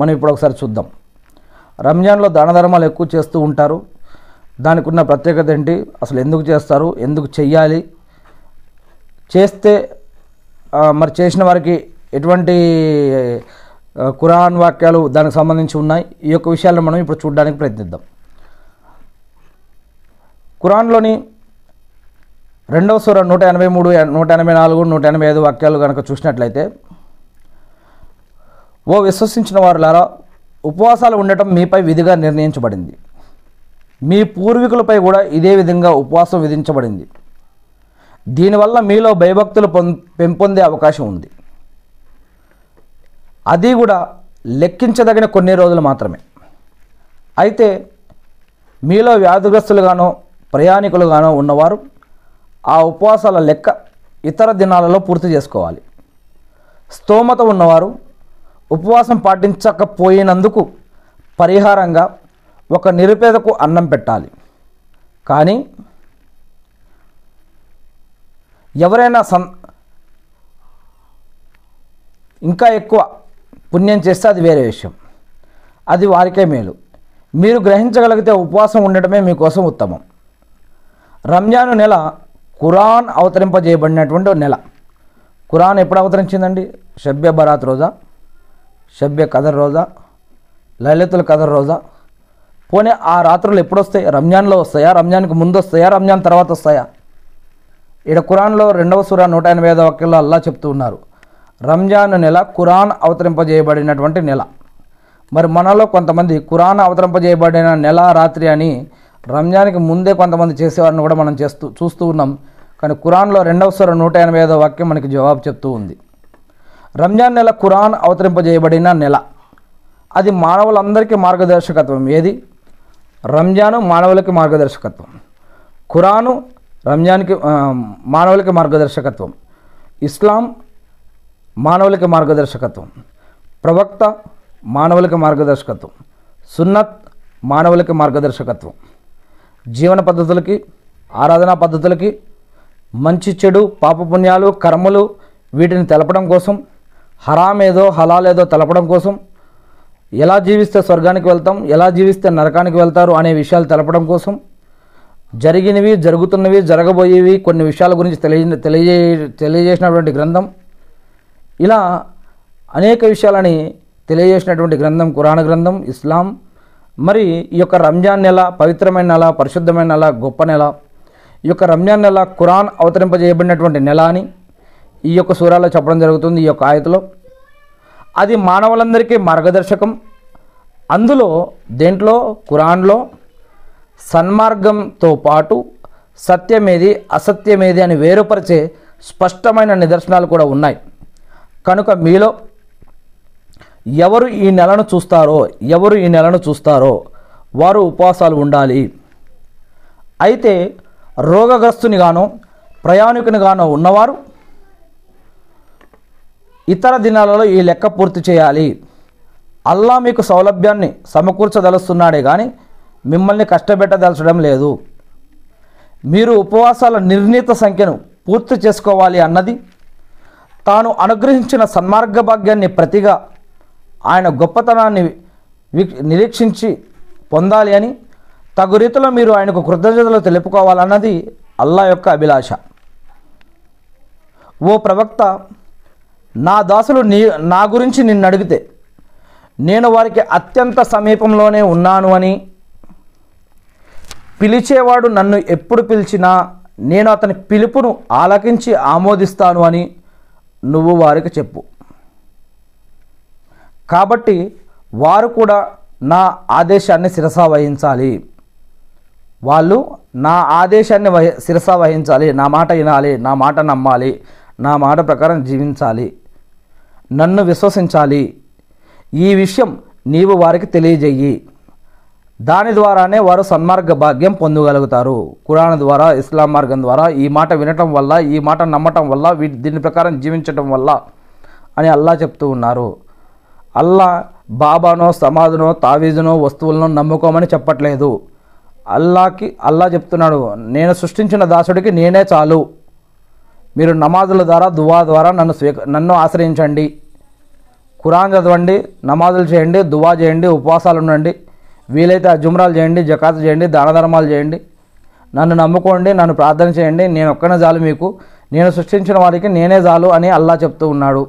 మనం ఇప్పుడు ఒకసారి చూద్దాం రంజాన్లో దాన ధర్మాలు ఎక్కువ చేస్తూ ఉంటారు దానికి ఉన్న ప్రత్యేకత ఏంటి అసలు ఎందుకు చేస్తారు ఎందుకు చెయ్యాలి చేస్తే మరి చేసిన వారికి ఎటువంటి కురాన్ వాక్యాలు దానికి సంబంధించి ఉన్నాయి ఈ యొక్క విషయాలను మనం ఇప్పుడు చూడడానికి ప్రయత్నిద్దాం కురాన్లోని రెండవ సూర నూట ఎనభై మూడు నూట ఎనభై నాలుగు నూట ఎనభై ఐదు వాక్యాలు కనుక చూసినట్లయితే ఓ విశ్వసించిన వారులారా ఉపవాసాలు ఉండటం మీపై విధిగా నిర్ణయించబడింది మీ పూర్వీకులపై కూడా ఇదే విధంగా ఉపవాసం విధించబడింది దీనివల్ల మీలో భయభక్తులు పెంపొందే అవకాశం ఉంది అది కూడా లెక్కించదగిన కొన్ని రోజులు మాత్రమే అయితే మీలో వ్యాధిగ్రస్తులుగానో ప్రయాణికులుగానో ఉన్నవారు ఆ ఉపవాసాల లెక్క ఇతర దినాలలో పూర్తి చేసుకోవాలి స్తోమత ఉన్నవారు ఉపవాసం పాటించకపోయినందుకు పరిహారంగా ఒక నిరుపేదకు అన్నం పెట్టాలి కానీ ఎవరైనా సన్ ఇంకా ఎక్కువ పుణ్యం చేస్తే అది వేరే విషయం అది వారికే మేలు మీరు గ్రహించగలిగితే ఉపవాసం ఉండటమే మీకోసం ఉత్తమం రంజాను నెల కురాన్ అవతరింపజేయబడినటువంటి నెల కురాన్ ఎప్పుడు అవతరించిందండి షబ్బె బరాత్ రోజా షబ్బె కథ రోజా లలితుల కథ రోజా పోనీ ఆ రాత్రులు ఎప్పుడొస్తాయి రంజాన్లో వస్తాయా రంజాన్కి ముందు వస్తాయా రంజాన్ తర్వాత వస్తాయా ఇక్కడ కురాన్లో రెండవ సూర నూట ఎనభై ఐదు వాక్యంలో అల్లా చెప్తూ ఉన్నారు రంజాన్ నెల కురాన్ అవతరింపజేయబడినటువంటి నెల మరి మనలో కొంతమంది కురాన్ అవతరింపజేయబడిన నెల రాత్రి అని రంజాన్కి ముందే కొంతమంది చేసేవారిని కూడా మనం చేస్తూ చూస్తూ ఉన్నాం కానీ కురాన్లో రెండవ సూర నూట ఎనభై ఐదో వాక్యం మనకి జవాబు చెప్తూ ఉంది రంజాన్ నెల ఖురాన్ అవతరింపజేయబడిన నెల అది మానవులందరికీ మార్గదర్శకత్వం ఏది రంజాను మానవులకి మార్గదర్శకత్వం ఖురాను రంజాన్కి మానవులకి మార్గదర్శకత్వం ఇస్లాం మానవులకి మార్గదర్శకత్వం ప్రవక్త మానవులకి మార్గదర్శకత్వం సున్నత్ మానవులకి మార్గదర్శకత్వం జీవన పద్ధతులకి ఆరాధనా పద్ధతులకి మంచి చెడు పాపపుణ్యాలు కర్మలు వీటిని తెలపడం కోసం హరామ్ ఏదో హలాల్ ఏదో తెలపడం కోసం ఎలా జీవిస్తే స్వర్గానికి వెళ్తాం ఎలా జీవిస్తే నరకానికి వెళ్తారు అనే విషయాలు తెలపడం కోసం జరిగినవి జరుగుతున్నవి జరగబోయేవి కొన్ని విషయాల గురించి తెలియ తెలియజే తెలియజేసినటువంటి గ్రంథం ఇలా అనేక విషయాలని తెలియజేసినటువంటి గ్రంథం కురాణ గ్రంథం ఇస్లాం మరి ఈ యొక్క రంజాన్ నెల పవిత్రమైన నెల పరిశుద్ధమైన నెల గొప్ప నెల ఈ యొక్క రంజాన్ నెల కురాన్ అవతరింపజేయబడినటువంటి నెల అని ఈ యొక్క సూరాలో చెప్పడం జరుగుతుంది ఈ యొక్క ఆయతలో అది మానవులందరికీ మార్గదర్శకం అందులో దేంట్లో కురాన్లో సన్మార్గంతో పాటు సత్యమేది అసత్యమేది అని వేరుపరిచే స్పష్టమైన నిదర్శనాలు కూడా ఉన్నాయి కనుక మీలో ఎవరు ఈ నెలను చూస్తారో ఎవరు ఈ నెలను చూస్తారో వారు ఉపవాసాలు ఉండాలి అయితే గాను ప్రయాణికునిగానో ఉన్నవారు ఇతర దినాలలో ఈ లెక్క పూర్తి చేయాలి అల్లా మీకు సౌలభ్యాన్ని సమకూర్చదలుస్తున్నాడే కానీ మిమ్మల్ని కష్టపెట్టదలచడం లేదు మీరు ఉపవాసాల నిర్ణీత సంఖ్యను పూర్తి చేసుకోవాలి అన్నది తాను అనుగ్రహించిన సన్మార్గ భాగ్యాన్ని ప్రతిగా ఆయన గొప్పతనాన్ని నిరీక్షించి పొందాలి అని తగు రీతిలో మీరు ఆయనకు కృతజ్ఞతలు తెలుపుకోవాలన్నది అల్లా యొక్క అభిలాష ఓ ప్రవక్త నా దాసులు నీ నా గురించి నిన్ను అడిగితే నేను వారికి అత్యంత సమీపంలోనే ఉన్నాను అని పిలిచేవాడు నన్ను ఎప్పుడు పిలిచినా నేను అతని పిలుపును ఆలకించి ఆమోదిస్తాను అని నువ్వు వారికి చెప్పు కాబట్టి వారు కూడా నా ఆదేశాన్ని శిరసా వహించాలి వాళ్ళు నా ఆదేశాన్ని వహి శిరసా వహించాలి నా మాట వినాలి నా మాట నమ్మాలి నా మాట ప్రకారం జీవించాలి నన్ను విశ్వసించాలి ఈ విషయం నీవు వారికి తెలియజేయి దాని ద్వారానే వారు సన్మార్గ భాగ్యం పొందగలుగుతారు కురాన్ ద్వారా ఇస్లాం మార్గం ద్వారా ఈ మాట వినటం వల్ల ఈ మాట నమ్మటం వల్ల వీటి దీని ప్రకారం జీవించటం వల్ల అని అల్లా చెప్తూ ఉన్నారు అల్లా బాబానో సమాధునో తావీజునో వస్తువులను నమ్ముకోమని చెప్పట్లేదు అల్లాకి అల్లా చెప్తున్నాడు నేను సృష్టించిన దాసుడికి నేనే చాలు మీరు నమాజుల ద్వారా దువా ద్వారా నన్ను స్వీక నన్ను ఆశ్రయించండి ఖురాన్ చదవండి నమాజులు చేయండి దువా చేయండి ఉపవాసాలు ఉండండి వీలైతే అజుమ్రాలు చేయండి జకాత్ చేయండి దాన ధర్మాలు చేయండి నన్ను నమ్ముకోండి నన్ను ప్రార్థన చేయండి నేను ఒక్కనే చాలు మీకు నేను సృష్టించిన వారికి నేనే చాలు అని అల్లా చెప్తూ ఉన్నాడు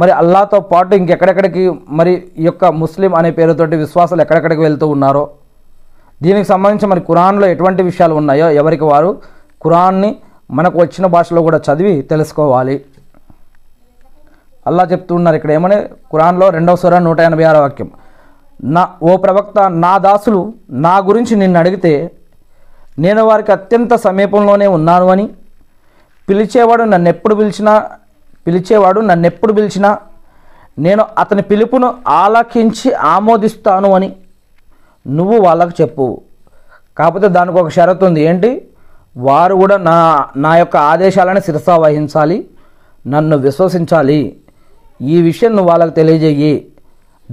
మరి అల్లాతో పాటు ఇంకెక్కడెక్కడికి మరి ఈ యొక్క ముస్లిం అనే పేరుతోటి విశ్వాసాలు ఎక్కడెక్కడికి వెళ్తూ ఉన్నారో దీనికి సంబంధించి మరి కురాన్లో ఎటువంటి విషయాలు ఉన్నాయో ఎవరికి వారు కురాన్ని మనకు వచ్చిన భాషలో కూడా చదివి తెలుసుకోవాలి అల్లా చెప్తున్నారు ఇక్కడ ఏమని కురాన్లో రెండవ స్వర నూట ఎనభై ఆరో వాక్యం నా ఓ ప్రవక్త నా దాసులు నా గురించి నిన్ను అడిగితే నేను వారికి అత్యంత సమీపంలోనే ఉన్నాను అని పిలిచేవాడు నన్ను ఎప్పుడు పిలిచినా పిలిచేవాడు నన్ను ఎప్పుడు పిలిచినా నేను అతని పిలుపును ఆలకించి ఆమోదిస్తాను అని నువ్వు వాళ్ళకు చెప్పు కాకపోతే దానికి ఒక షరతు ఉంది ఏంటి వారు కూడా నా నా యొక్క ఆదేశాలను శిరసా వహించాలి నన్ను విశ్వసించాలి ఈ విషయం నువ్వు వాళ్ళకు తెలియజేయి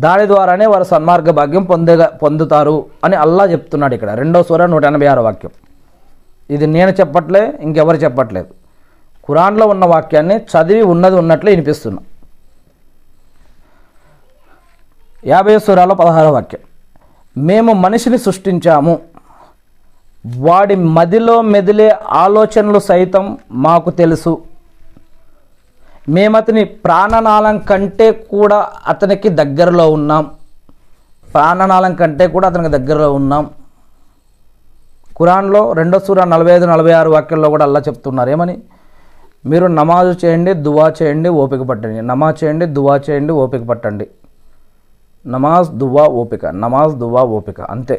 దాని ద్వారానే వారు సన్మార్గ భాగ్యం పొందే పొందుతారు అని అల్లా చెప్తున్నాడు ఇక్కడ రెండో సూర నూట ఎనభై ఆరు వాక్యం ఇది నేను చెప్పట్లే ఇంకెవరు చెప్పట్లేదు ఖురాన్లో ఉన్న వాక్యాన్ని చదివి ఉన్నది ఉన్నట్లే వినిపిస్తున్నా యాభై సూరాలో పదహారో వాక్యం మేము మనిషిని సృష్టించాము వాడి మదిలో మెదిలే ఆలోచనలు సైతం మాకు తెలుసు మేమతని ప్రాణనాళం కంటే కూడా అతనికి దగ్గరలో ఉన్నాం ప్రాణనాళం కంటే కూడా అతనికి దగ్గరలో ఉన్నాం కురాన్లో రెండో సూర నలభై ఐదు నలభై ఆరు వాక్యాల్లో కూడా అలా చెప్తున్నారు ఏమని మీరు నమాజు చేయండి దువా చేయండి ఓపిక పట్టండి నమాజ్ చేయండి దువా చేయండి ఓపిక పట్టండి నమాజ్ దువా ఓపిక నమాజ్ దువా ఓపిక అంతే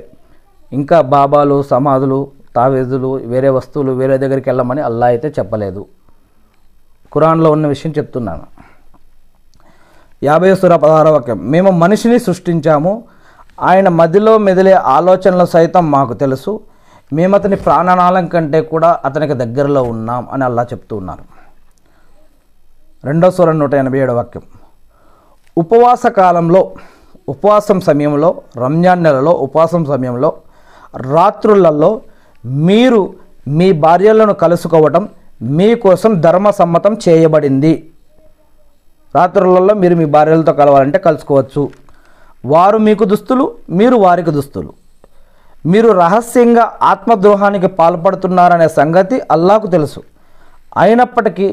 ఇంకా బాబాలు సమాధులు తావేజులు వేరే వస్తువులు వేరే దగ్గరికి వెళ్ళమని అల్లా అయితే చెప్పలేదు కురాన్లో ఉన్న విషయం చెప్తున్నాను యాభై సుర పదహారవక్యం వాక్యం మేము మనిషిని సృష్టించాము ఆయన మదిలో మెదిలే ఆలోచనలు సైతం మాకు తెలుసు మేము అతని ప్రాణనాళం కంటే కూడా అతనికి దగ్గరలో ఉన్నాం అని అల్లా చెప్తూ ఉన్నారు రెండో సూర నూట ఎనభై ఏడు వాక్యం ఉపవాస కాలంలో ఉపవాసం సమయంలో రంజాన్ నెలలో ఉపవాసం సమయంలో రాత్రులలో మీరు మీ భార్యలను కలుసుకోవటం మీకోసం ధర్మసమ్మతం చేయబడింది రాత్రులలో మీరు మీ భార్యలతో కలవాలంటే కలుసుకోవచ్చు వారు మీకు దుస్తులు మీరు వారికి దుస్తులు మీరు రహస్యంగా ఆత్మద్రోహానికి పాల్పడుతున్నారనే సంగతి అల్లాకు తెలుసు అయినప్పటికీ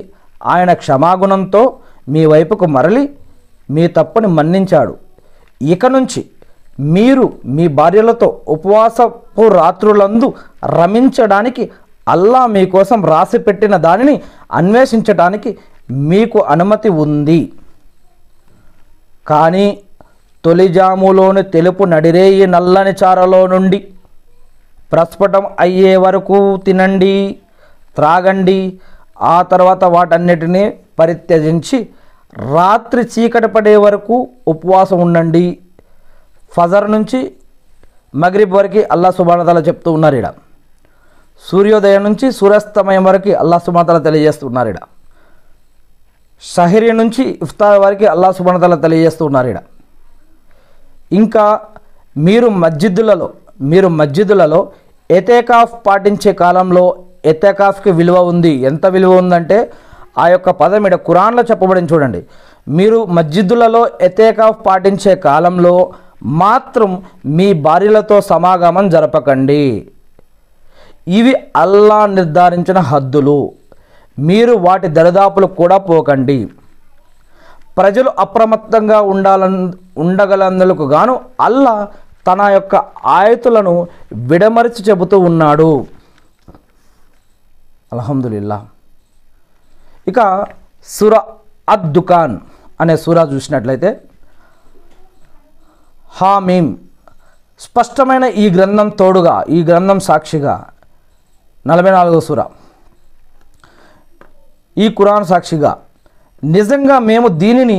ఆయన క్షమాగుణంతో మీ వైపుకు మరలి మీ తప్పుని మన్నించాడు ఇక నుంచి మీరు మీ భార్యలతో ఉపవాసపు రాత్రులందు రమించడానికి అల్లా మీకోసం రాసి పెట్టిన దానిని అన్వేషించడానికి మీకు అనుమతి ఉంది కానీ తొలిజాములోని తెలుపు నడిరేయి నల్లని చారలో నుండి ప్రస్ఫుటం అయ్యే వరకు తినండి త్రాగండి ఆ తర్వాత వాటన్నిటినీ పరిత్యజించి రాత్రి చీకటి పడే వరకు ఉపవాసం ఉండండి ఫజర్ నుంచి మగ్రిబ్ వరకు అల్లా సుబానతల చెప్తూ ఉన్నారు ఇడ సూర్యోదయం నుంచి సూర్యాస్తమయం వరకు అల్లా తెలియజేస్తూ తెలియజేస్తున్నారు ఇడ షహిరి నుంచి ఇఫ్తార్ వరకు అల్లా తెలియజేస్తూ ఉన్నారు ఇడ ఇంకా మీరు మస్జిద్లలో మీరు మస్జిద్లలో ఎతేకాఫ్ పాటించే కాలంలో ఎతేకాఫ్కి విలువ ఉంది ఎంత విలువ ఉందంటే ఆ యొక్క పదం ఇక్కడ కురాన్లో చెప్పబడింది చూడండి మీరు మస్జిద్లలో ఎతేకాఫ్ పాటించే కాలంలో మాత్రం మీ భార్యలతో సమాగమం జరపకండి ఇవి అల్లా నిర్ధారించిన హద్దులు మీరు వాటి దరిదాపులు కూడా పోకండి ప్రజలు అప్రమత్తంగా ఉండాలన్ ఉండగలందులకు గాను అల్లా తన యొక్క ఆయతులను విడమరిచి చెబుతూ ఉన్నాడు అల్హమ్దుల్లా ఇక సుర అద్ దుకాన్ అనే సూరా చూసినట్లయితే హామీం స్పష్టమైన ఈ గ్రంథం తోడుగా ఈ గ్రంథం సాక్షిగా నలభై నాలుగో సుర ఈ కురాన్ సాక్షిగా నిజంగా మేము దీనిని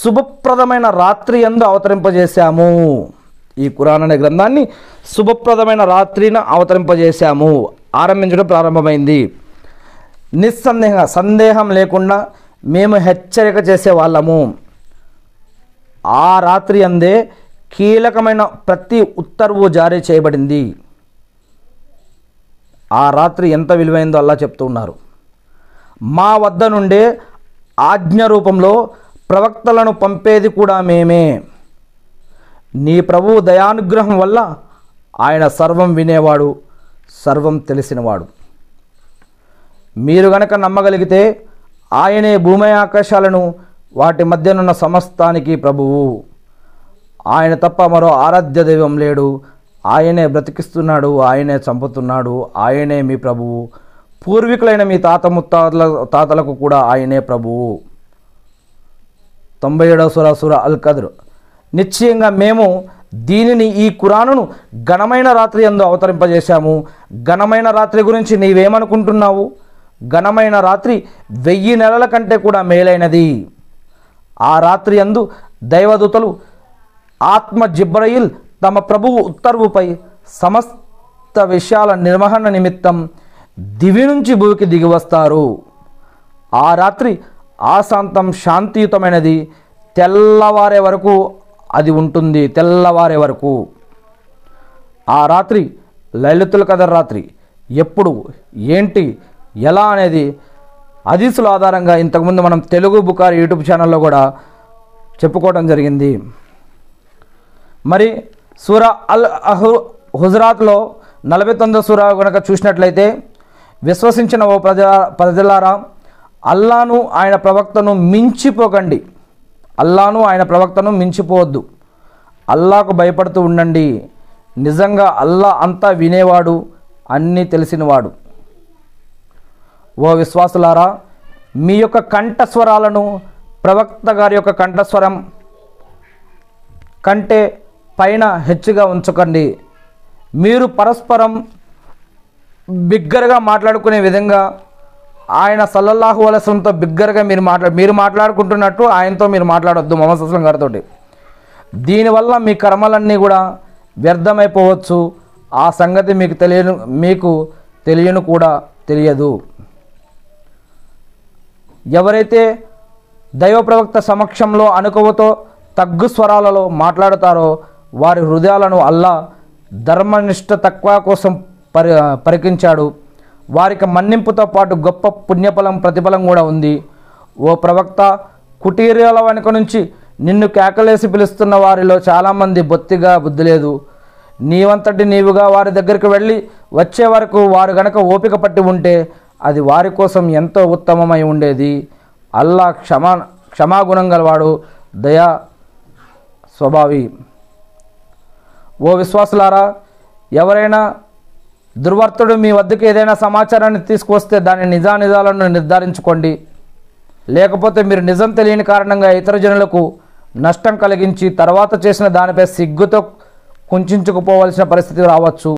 శుభప్రదమైన రాత్రి ఎందు అవతరింపజేశాము ఈ కురాన్ అనే గ్రంథాన్ని శుభప్రదమైన రాత్రిన అవతరింపజేశాము ఆరంభించడం ప్రారంభమైంది నిస్సందేహంగా సందేహం లేకుండా మేము హెచ్చరిక చేసే వాళ్ళము ఆ రాత్రి అందే కీలకమైన ప్రతి ఉత్తర్వు జారీ చేయబడింది ఆ రాత్రి ఎంత విలువైందో చెప్తూ చెప్తున్నారు మా వద్ద నుండే ఆజ్ఞ రూపంలో ప్రవక్తలను పంపేది కూడా మేమే నీ ప్రభువు దయానుగ్రహం వల్ల ఆయన సర్వం వినేవాడు సర్వం తెలిసినవాడు మీరు గనక నమ్మగలిగితే ఆయనే భూమి ఆకాశాలను వాటి మధ్యనున్న సమస్తానికి ప్రభువు ఆయన తప్ప మరో ఆరాధ్య దైవం లేడు ఆయనే బ్రతికిస్తున్నాడు ఆయనే చంపుతున్నాడు ఆయనే మీ ప్రభువు పూర్వీకులైన మీ తాత ముత్తాతల తాతలకు కూడా ఆయనే ప్రభువు తొంభై ఏడవ సుర సుర అల్ కదరు నిశ్చయంగా మేము దీనిని ఈ కురాను ఘనమైన రాత్రి ఎందు అవతరింపజేశాము ఘనమైన రాత్రి గురించి నీవేమనుకుంటున్నావు ఘనమైన రాత్రి వెయ్యి నెలల కంటే కూడా మేలైనది ఆ రాత్రి అందు దైవదూతలు ఆత్మ జిబ్రయిల్ తమ ప్రభువు ఉత్తర్వుపై సమస్త విషయాల నిర్వహణ నిమిత్తం దివి నుంచి భూమికి దిగి వస్తారు ఆ రాత్రి ఆశాంతం శాంతియుతమైనది తెల్లవారే వరకు అది ఉంటుంది తెల్లవారే వరకు ఆ రాత్రి లలితుల కథ రాత్రి ఎప్పుడు ఏంటి ఎలా అనేది అదీసుల ఆధారంగా ఇంతకుముందు మనం తెలుగు బుకారి యూట్యూబ్ ఛానల్లో కూడా చెప్పుకోవడం జరిగింది మరి సూర అల్ అహు హుజరాత్లో నలభై తొమ్మిదో సూర కనుక చూసినట్లయితే విశ్వసించిన ఓ ప్రజ ప్రజలారా అల్లాను ఆయన ప్రవక్తను మించిపోకండి అల్లాను ఆయన ప్రవక్తను మించిపోవద్దు అల్లాకు భయపడుతూ ఉండండి నిజంగా అల్లా అంతా వినేవాడు అన్నీ తెలిసినవాడు ఓ విశ్వాసులారా మీ యొక్క కంఠస్వరాలను ప్రవక్త గారి యొక్క కంఠస్వరం కంటే పైన హెచ్చుగా ఉంచకండి మీరు పరస్పరం బిగ్గరగా మాట్లాడుకునే విధంగా ఆయన సల్లల్లాహు వలసంతో బిగ్గరగా మీరు మాట్లా మీరు మాట్లాడుకుంటున్నట్టు ఆయనతో మీరు మాట్లాడొద్దు మొహద్దు అస్లం గారితో దీనివల్ల మీ కర్మలన్నీ కూడా వ్యర్థమైపోవచ్చు ఆ సంగతి మీకు తెలియను మీకు తెలియను కూడా తెలియదు ఎవరైతే దైవ ప్రవక్త సమక్షంలో అనుకవతో తగ్గు స్వరాలలో మాట్లాడతారో వారి హృదయాలను అల్లా ధర్మనిష్ట తక్కువ కోసం పరి పరికించాడు వారికి మన్నింపుతో పాటు గొప్ప పుణ్యఫలం ప్రతిఫలం కూడా ఉంది ఓ ప్రవక్త కుటీరాల వెనుక నుంచి నిన్ను కేకలేసి పిలుస్తున్న వారిలో చాలామంది బొత్తిగా బుద్ధి లేదు నీవంతటి నీవుగా వారి దగ్గరికి వెళ్ళి వచ్చే వరకు వారు గనక ఓపిక పట్టి ఉంటే అది వారి కోసం ఎంతో ఉత్తమమై ఉండేది అల్లా క్షమా క్షమాగుణం గలవాడు దయా స్వభావి ఓ విశ్వాసులారా ఎవరైనా దుర్వర్తుడు మీ వద్దకు ఏదైనా సమాచారాన్ని తీసుకొస్తే దాని నిజానిజాలను నిర్ధారించుకోండి లేకపోతే మీరు నిజం తెలియని కారణంగా ఇతర జనులకు నష్టం కలిగించి తర్వాత చేసిన దానిపై సిగ్గుతో కుంచుకుపోవలసిన పరిస్థితి రావచ్చు